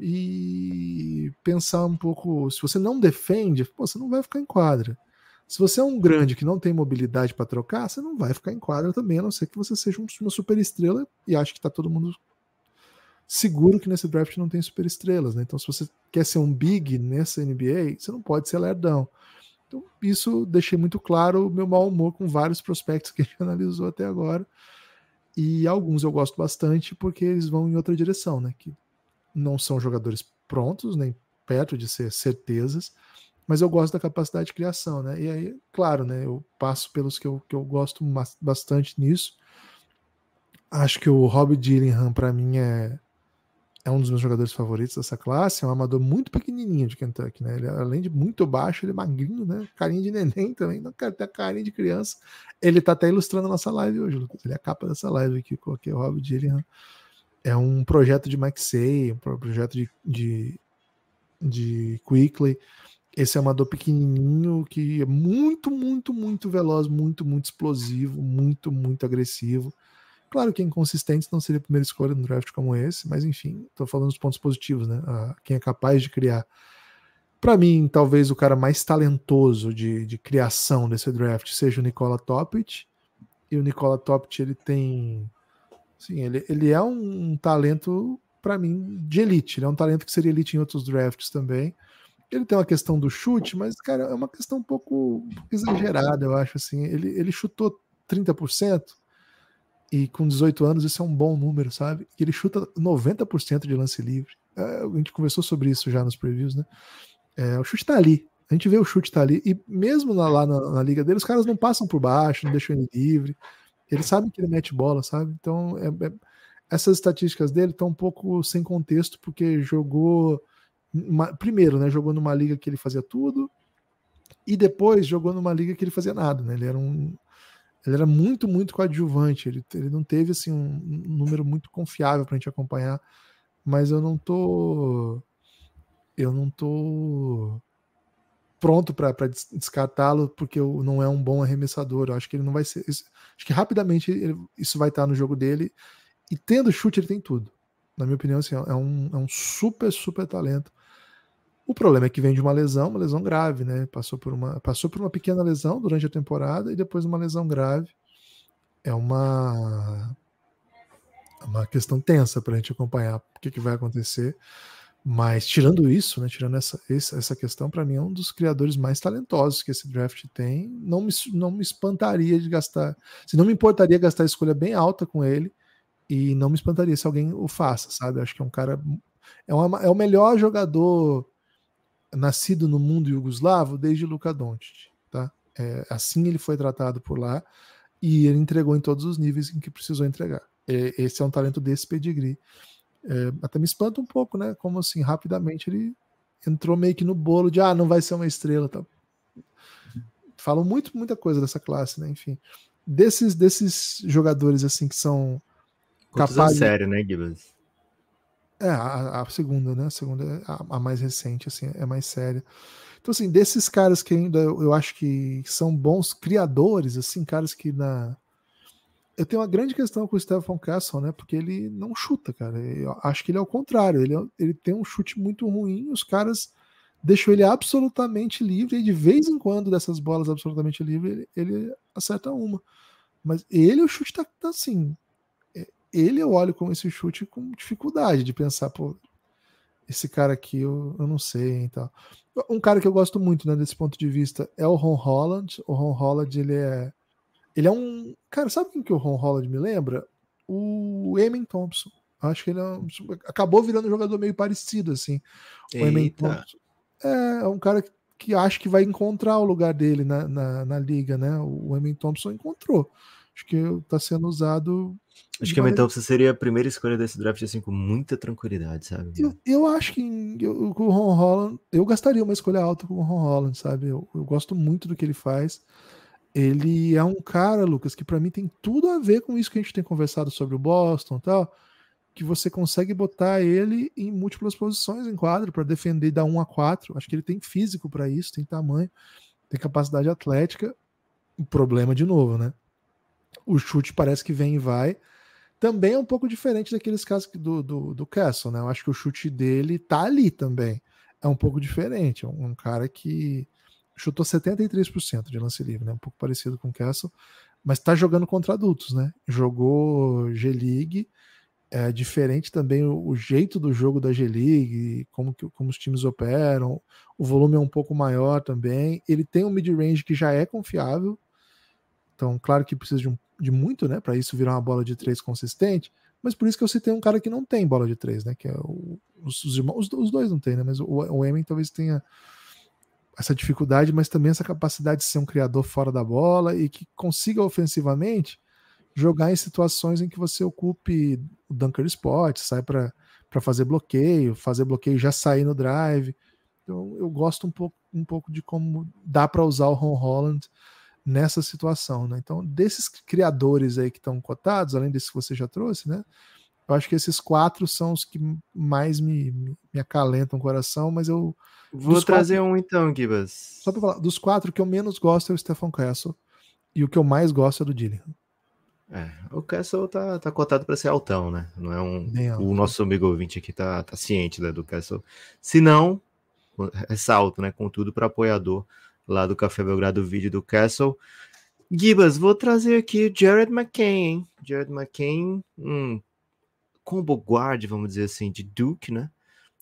E pensar um pouco, se você não defende, pô, você não vai ficar em quadra. Se você é um grande que não tem mobilidade para trocar, você não vai ficar em quadra também, a não ser que você seja uma super estrela e acha que está todo mundo seguro que nesse draft não tem super estrelas, né? Então, se você quer ser um big nessa NBA, você não pode ser lerdão. Então, isso deixei muito claro meu mau humor com vários prospectos que a gente analisou até agora. E alguns eu gosto bastante porque eles vão em outra direção, né? Que não são jogadores prontos, nem perto de ser certezas, mas eu gosto da capacidade de criação, né? E aí, claro, né? Eu passo pelos que eu, que eu gosto bastante nisso. Acho que o Rob Dillingham, para mim, é, é um dos meus jogadores favoritos dessa classe. É um amador muito pequenininho de Kentucky, né? Ele, além de muito baixo, ele é magrinho, né? Carinha de neném também, não quero ter carinha de criança. Ele tá até ilustrando a nossa live hoje, Lucas. Ele é a capa dessa live aqui, coloquei o Rob Dillingham. É um projeto de Maxey, um projeto de, de, de Quickly esse amador pequenininho que é muito, muito, muito veloz, muito, muito explosivo, muito, muito agressivo. Claro que é inconsistente não seria a primeira escolha num draft como esse, mas enfim, estou falando dos pontos positivos, né? Ah, quem é capaz de criar. Para mim, talvez o cara mais talentoso de, de criação desse draft seja o Nicola Topic. E o Nicola Topic, ele tem. Sim, ele, ele é um, um talento, para mim, de elite. Ele é um talento que seria elite em outros drafts também. Ele tem uma questão do chute, mas, cara, é uma questão um pouco exagerada, eu acho. assim. Ele, ele chutou 30%, e com 18 anos isso é um bom número, sabe? ele chuta 90% de lance livre. É, a gente conversou sobre isso já nos previews, né? É, o chute tá ali. A gente vê o chute tá ali. E mesmo na, lá na, na, liga dele, os caras não passam por baixo, não deixam ele livre. Ele sabe que ele mete bola, sabe? Então, é, é, essas estatísticas dele estão um pouco sem contexto, porque jogou uma, primeiro, né, jogou numa liga que ele fazia tudo, e depois jogou numa liga que ele fazia nada, né? Ele era um ele era muito, muito coadjuvante, ele, ele não teve assim um, número muito confiável para a gente acompanhar, mas eu não tô eu não tô pronto para descartá-lo porque eu, não é um bom arremessador, eu acho que ele não vai ser, isso, acho que rapidamente ele, isso vai estar no jogo dele e tendo chute ele tem tudo. Na minha opinião, assim, é, é um, é um super, super talento o problema é que vem de uma lesão, uma lesão grave, né? Passou por uma, passou por uma pequena lesão durante a temporada e depois uma lesão grave. É uma é uma questão tensa para a gente acompanhar o que, que, vai acontecer. Mas tirando isso, né, tirando essa, essa questão, para mim é um dos criadores mais talentosos que esse draft tem. Não me, não me espantaria de gastar, se não me importaria gastar escolha bem alta com ele e não me espantaria se alguém o faça, sabe? Acho que é um cara é, uma, é o melhor jogador nascido no mundo iugoslavo desde Luka Doncic, tá? É, assim ele foi tratado por lá e ele entregou em todos os níveis em que precisou entregar. É, esse é um talento desse pedigree. É, até me espanta um pouco, né? Como assim, rapidamente ele entrou meio que no bolo de ah, não vai ser uma estrela, tá? Falam muito, muita coisa dessa classe, né? Enfim, desses desses jogadores assim que são Quantos capazes. sério, né, Guilherme? É, a, a, segunda, né? A segunda, é a, a, mais recente, assim, é mais séria. Então, assim, desses caras que ainda eu acho que são bons criadores, assim, caras que na. Eu tenho uma grande questão com o Stephen Castle, né? Porque ele não chuta, cara. Eu acho que ele é o contrário. Ele, é ele tem um chute muito ruim, os caras deixam ele absolutamente livre, e de vez em quando, dessas bolas absolutamente livres, ele, ele acerta uma. Mas ele, o chute tá, tá assim, ele eu olho com esse chute com dificuldade de pensar, pô, esse cara aqui eu, eu não sei e então. tal. Um cara que eu gosto muito, né, desse ponto de vista, é o Ron Holland. O Ron Holland, ele é. Ele é um. Cara, sabe quem que o Ron Holland me lembra? O Emin Thompson. Acho que ele é um... acabou virando um jogador meio parecido, assim. O Emin Thompson. É, é um cara que, que acho que vai encontrar o lugar dele na, na, na liga, né? O Emin Thompson encontrou. Acho que está sendo usado Acho que a Metal seria a primeira escolha desse draft, assim, com muita tranquilidade, sabe? Eu, eu acho que eu, com o Ron Holland, eu gastaria uma escolha alta com o Ron Holland, sabe? Eu, eu gosto muito do que ele faz. Ele é um cara, Lucas, que para mim tem tudo a ver com isso que a gente tem conversado sobre o Boston e tal, que você consegue botar ele em múltiplas posições em quadro para defender da 1 a 4. Acho que ele tem físico para isso, tem tamanho, tem capacidade atlética. O problema de novo, né? o chute parece que vem e vai. Também é um pouco diferente daqueles casos do, do, do Castle, né? Eu acho que o chute dele tá ali também. É um pouco diferente. É um, um cara que chutou 73% de lance livre, né? Um pouco parecido com o Castle, mas tá jogando contra adultos, né? Jogou G-League. É diferente também o, o jeito do jogo da G-League, como, que, como os times operam, o volume é um pouco maior também. Ele tem um mid-range que já é confiável, então, claro que precisa de um de muito, né, para isso virar uma bola de três consistente. Mas por isso que eu citei um cara que não tem bola de três, né? Que é o, os, os, irmãos, os, dois não tem, né? Mas o, o Emen talvez tenha essa dificuldade, mas também essa capacidade de ser um criador fora da bola e que consiga ofensivamente jogar em situações em que você ocupe o dunker spot, sai para fazer bloqueio, fazer bloqueio já sair no drive. Então eu gosto um pouco, um pouco de como dá para usar o Ron Holland nessa situação, né? Então, desses criadores aí que estão cotados, além desse que você já trouxe, né? Eu acho que esses quatro são os que mais me, me, acalentam o coração, mas eu. Vou trazer quatro, um então, Gibas. Só para falar, dos quatro que eu menos gosto é o Stefan Castle, e o que eu mais gosto é do Dillian. É, o Castle tá, tá cotado para ser altão, né? Não é um. O nosso amigo ouvinte aqui tá, tá ciente né, do Castle. Se não, ressalto, é né? Contudo, para apoiador lá do Café Belgrado, vídeo do Castle. Gibas, vou trazer aqui Jared McCain, hein? Jared McCain, um combo guard, vamos dizer assim, de Duke, né?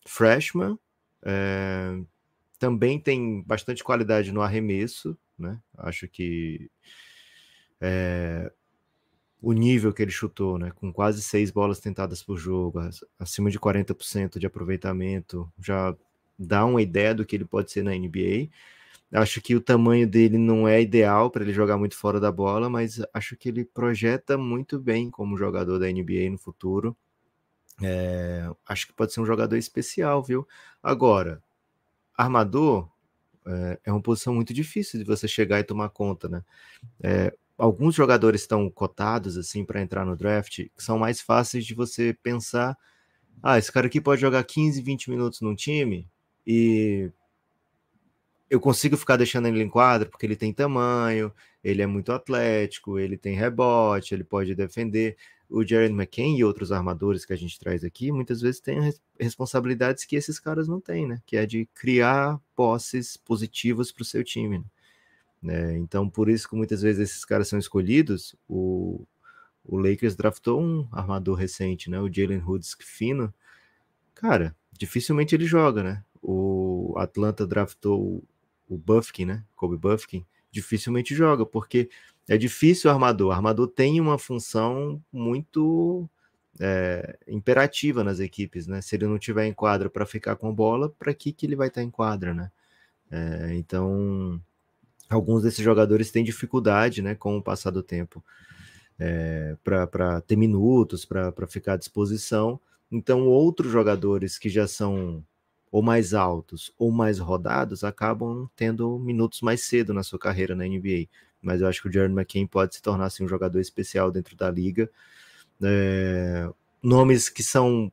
Freshman. É... Também tem bastante qualidade no arremesso, né? Acho que é... o nível que ele chutou, né? Com quase seis bolas tentadas por jogo, acima de 40% de aproveitamento, já dá uma ideia do que ele pode ser na NBA. Acho que o tamanho dele não é ideal para ele jogar muito fora da bola, mas acho que ele projeta muito bem como jogador da NBA no futuro. É, acho que pode ser um jogador especial, viu? Agora, armador é, é, uma posição muito difícil de você chegar e tomar conta, né? É, alguns jogadores estão cotados assim para entrar no draft que são mais fáceis de você pensar. Ah, esse cara aqui pode jogar 15, 20 minutos num time e eu consigo ficar deixando ele em quadro porque ele tem tamanho, ele é muito atlético, ele tem rebote, ele pode defender. O Jared McCain e outros armadores que a gente traz aqui muitas vezes têm responsabilidades que esses caras não têm, né? Que é de criar posses positivas para o seu time. Né? É, então, por isso que muitas vezes esses caras são escolhidos. O, o Lakers draftou um armador recente, né? O Jalen Hoods fino. Cara, dificilmente ele joga, né? O Atlanta draftou o buffkin, né? Kobe Buffkin, dificilmente joga, porque é difícil o armador. O armador tem uma função muito é, imperativa nas equipes, né? Se ele não tiver em quadra para ficar com a bola, para que, que ele vai estar tá em quadra, né? É, então, alguns desses jogadores têm dificuldade, né, com o passar do tempo, é, para ter minutos, para ficar à disposição. Então, outros jogadores que já são ou mais altos ou mais rodados acabam tendo minutos mais cedo na sua carreira na NBA. Mas eu acho que o Jeremy McCain pode se tornar assim, um jogador especial dentro da liga. É, nomes que são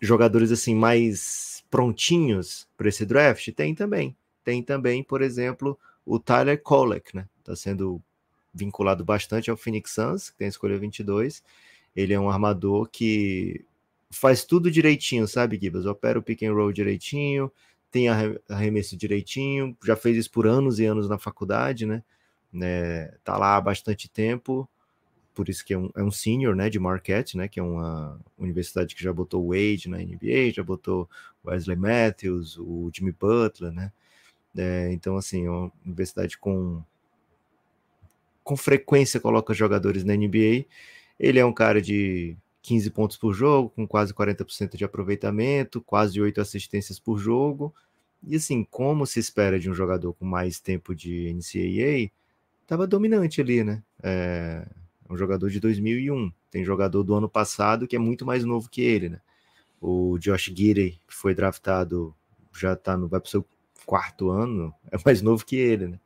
jogadores assim mais prontinhos para esse draft tem também. Tem também, por exemplo, o Tyler Colek, né? está sendo vinculado bastante ao Phoenix Suns, que tem a escolha 22. Ele é um armador que faz tudo direitinho, sabe, Gibas? Opera o pick and roll direitinho, tem arremesso direitinho, já fez isso por anos e anos na faculdade, né? né tá lá há bastante tempo, por isso que é um, é um senior, né, de Marquette, né, que é uma universidade que já botou Wade na NBA, já botou Wesley Matthews, o Jimmy Butler, né? É, então, assim, é uma universidade com com frequência coloca jogadores na NBA. Ele é um cara de 15 pontos por jogo, com quase 40% de aproveitamento, quase 8 assistências por jogo. E assim, como se espera de um jogador com mais tempo de NCAA, estava dominante ali, né? É um jogador de 2001. Tem jogador do ano passado que é muito mais novo que ele, né? O Josh Giddey que foi draftado, já tá no, vai o seu quarto ano, é mais novo que ele, né?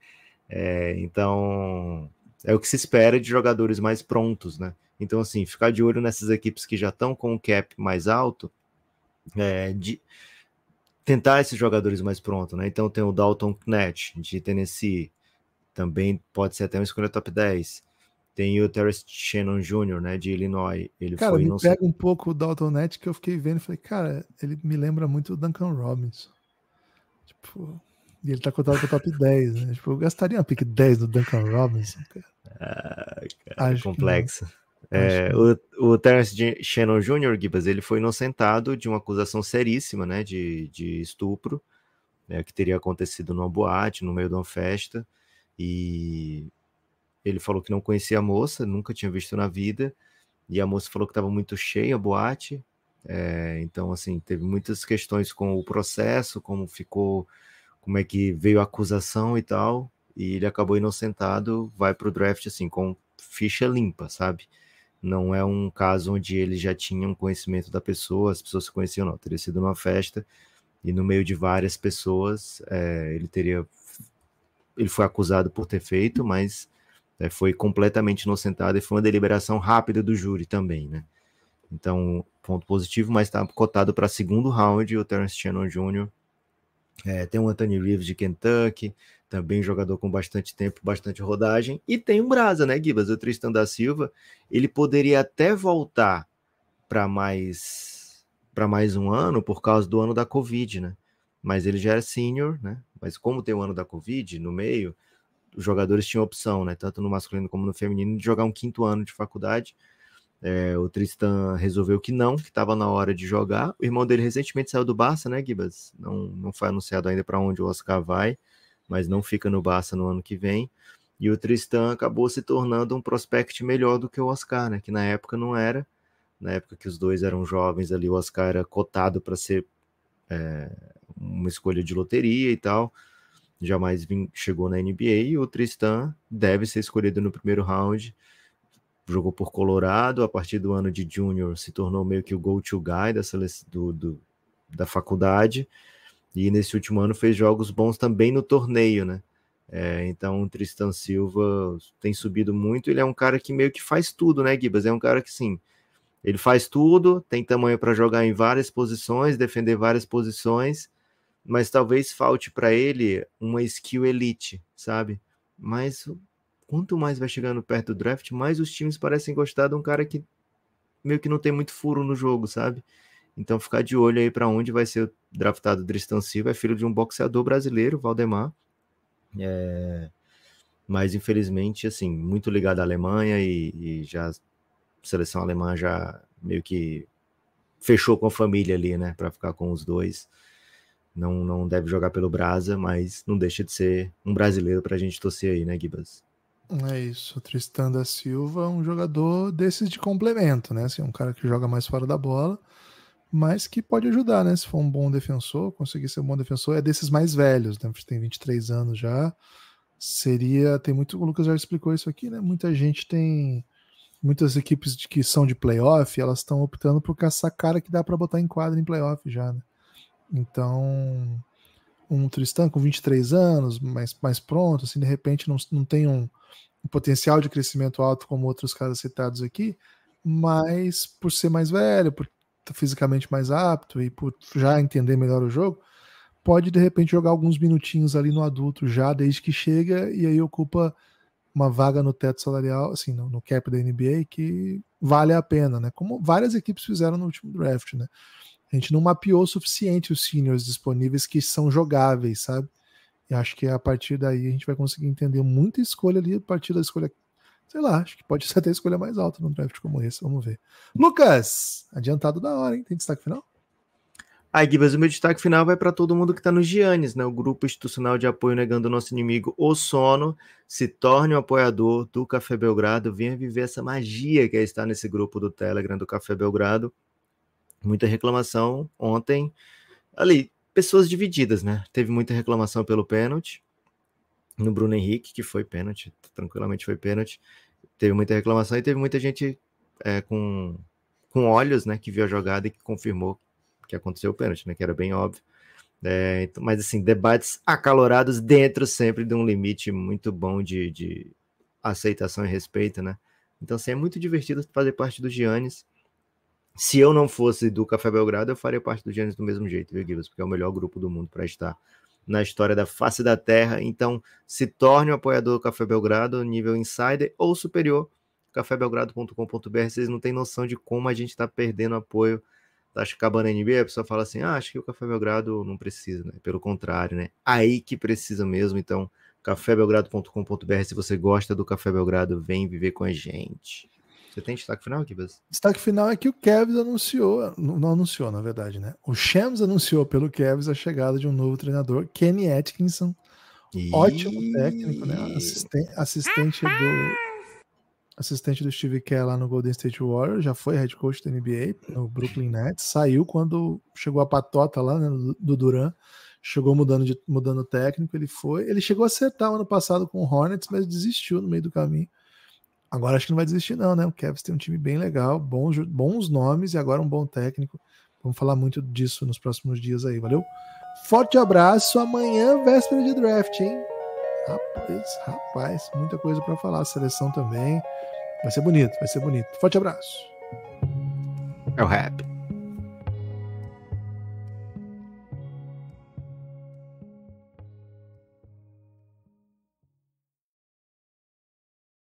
É, então, é o que se espera de jogadores mais prontos, né? Então, assim, ficar de olho nessas equipes que já estão com o cap mais alto, é, de tentar esses jogadores mais prontos, né? Então tem o Dalton Knett, de Tennessee, também pode ser até uma escolha top 10. Tem o Terrence Shannon Jr., né, de Illinois. Ele cara, foi, me não pega sei... um pouco o Dalton Net que eu fiquei vendo e falei, cara, ele me lembra muito o Duncan Robinson. Tipo, e ele tá contado o top 10, né? Tipo, eu gastaria uma pick 10 do Duncan Robinson, cara. Ah, cara complexo. É, o, o Terence Shannon Jr., Gibas, ele foi inocentado de uma acusação seríssima, né, de, de estupro, né, que teria acontecido numa boate, no meio de uma festa, e ele falou que não conhecia a moça, nunca tinha visto na vida, e a moça falou que estava muito cheia a boate, é, então, assim, teve muitas questões com o processo, como ficou como é que veio a acusação e tal, e ele acabou inocentado, vai para o draft assim, com ficha limpa, sabe? Não é um caso onde ele já tinha um conhecimento da pessoa, as pessoas se conheciam, não. Teria sido numa festa e no meio de várias pessoas é, ele teria. Ele foi acusado por ter feito, mas é, foi completamente inocentado e foi uma deliberação rápida do júri também, né? Então, ponto positivo, mas está cotado para segundo round o Terence Channel Jr. É, tem o Anthony Reeves de Kentucky, também jogador com bastante tempo, bastante rodagem. E tem um Brasa, né, Gibas? O Tristan da Silva, ele poderia até voltar para mais para mais um ano por causa do ano da Covid, né? Mas ele já era sênior, né? Mas como tem o ano da Covid no meio, os jogadores tinham opção, né? Tanto no masculino como no feminino, de jogar um quinto ano de faculdade é, o Tristan resolveu que não, que estava na hora de jogar. O irmão dele recentemente saiu do Barça, né, Gibas? Não, não foi anunciado ainda para onde o Oscar vai, mas não fica no Barça no ano que vem. E o Tristan acabou se tornando um prospect melhor do que o Oscar, né? Que na época não era. Na época que os dois eram jovens ali, o Oscar era cotado para ser é, uma escolha de loteria e tal. Jamais vim, chegou na NBA. E o Tristan deve ser escolhido no primeiro round jogou por Colorado, a partir do ano de júnior se tornou meio que o go-to guy da, do, do, da faculdade, e nesse último ano fez jogos bons também no torneio, né? É, então o Tristan Silva tem subido muito, ele é um cara que meio que faz tudo, né, Gibas? É um cara que sim, ele faz tudo, tem tamanho para jogar em várias posições, defender várias posições, mas talvez falte para ele uma skill elite, sabe? Mas quanto mais vai chegando perto do draft, mais os times parecem gostar de um cara que meio que não tem muito furo no jogo, sabe? Então ficar de olho aí para onde vai ser draftado o Dristan Silva, é filho de um boxeador brasileiro, Valdemar. É... Mas infelizmente, assim, muito ligado à Alemanha e, e já a seleção alemã já meio que fechou com a família ali, né, para ficar com os dois. Não, não deve jogar pelo Brasa, mas não deixa de ser um brasileiro para a gente torcer aí, né, Gibas? É isso, Tristan da Silva, é um jogador desses de complemento, né? Assim, um cara que joga mais fora da bola, mas que pode ajudar, né? Se for um bom defensor, conseguir ser um bom defensor, é desses mais velhos, né? Tem 23 anos já. Seria, tem muito, o Lucas já explicou isso aqui, né? Muita gente tem muitas equipes de, que são de playoff, elas estão optando por caçar cara que dá para botar em quadra em playoff já, né? Então, um Tristan com 23 anos, mais, mais pronto, assim, de repente não, não tem um, um potencial de crescimento alto como outros caras citados aqui, mas por ser mais velho, por estar tá fisicamente mais apto e por já entender melhor o jogo, pode de repente jogar alguns minutinhos ali no adulto já desde que chega e aí ocupa uma vaga no teto salarial, assim, no, no cap da NBA que vale a pena, né? Como várias equipes fizeram no último draft, né? a gente não mapeou o suficiente os seniors disponíveis que são jogáveis, sabe? E acho que a partir daí a gente vai conseguir entender muita escolha ali, a partir da escolha, sei lá, acho que pode ser até a escolha mais alta num draft como esse, vamos ver. Lucas, adiantado da hora, hein? Tem destaque final? Aí, Gibas, o meu destaque final vai para todo mundo que está no Giannis, né? O grupo institucional de apoio negando o nosso inimigo, o sono. Se torne um apoiador do Café Belgrado. Venha viver essa magia que é estar nesse grupo do Telegram do Café Belgrado muita reclamação ontem. Ali, pessoas divididas, né? Teve muita reclamação pelo pênalti no Bruno Henrique, que foi pênalti, tranquilamente foi pênalti. Teve muita reclamação e teve muita gente é, com, com olhos, né, que viu a jogada e que confirmou que aconteceu o pênalti, né, que era bem óbvio. É, então, mas, assim, debates acalorados dentro sempre de um limite muito bom de, de aceitação e respeito, né? Então, assim, é muito divertido fazer parte do Giannis se eu não fosse do Café Belgrado, eu faria parte do Gênesis do mesmo jeito, viu, Gibbs? Porque é o melhor grupo do mundo para estar na história da face da terra. Então, se torne um apoiador do Café Belgrado, nível insider ou superior, cafébelgrado.com.br. Vocês não têm noção de como a gente está perdendo apoio. Tá que a NBA, a pessoa fala assim: ah, acho que o Café Belgrado não precisa, né? Pelo contrário, né? Aí que precisa mesmo. Então, cafébelgrado.com.br. Se você gosta do Café Belgrado, vem viver com a gente. Você tem destaque final, Kibas? Destaque final é que o Kevs anunciou, não anunciou, na verdade, né? O Shams anunciou pelo Kevs a chegada de um novo treinador, Kenny Atkinson. E... Ótimo técnico, né? Assisten assistente do assistente do Steve Kerr lá no Golden State Warriors, já foi head coach da NBA no Brooklyn Nets, saiu quando chegou a patota lá né, do Duran, chegou mudando de mudando técnico, ele foi, ele chegou a acertar o ano passado com o Hornets, mas desistiu no meio do caminho. Agora acho que não vai desistir, não, né? O Cavs tem um time bem legal, bons, bons nomes e agora um bom técnico. Vamos falar muito disso nos próximos dias aí, valeu? Forte abraço, amanhã, é véspera de draft, hein? Rapaz, rapaz, muita coisa para falar. Seleção também. Vai ser bonito, vai ser bonito. Forte abraço. É o rap.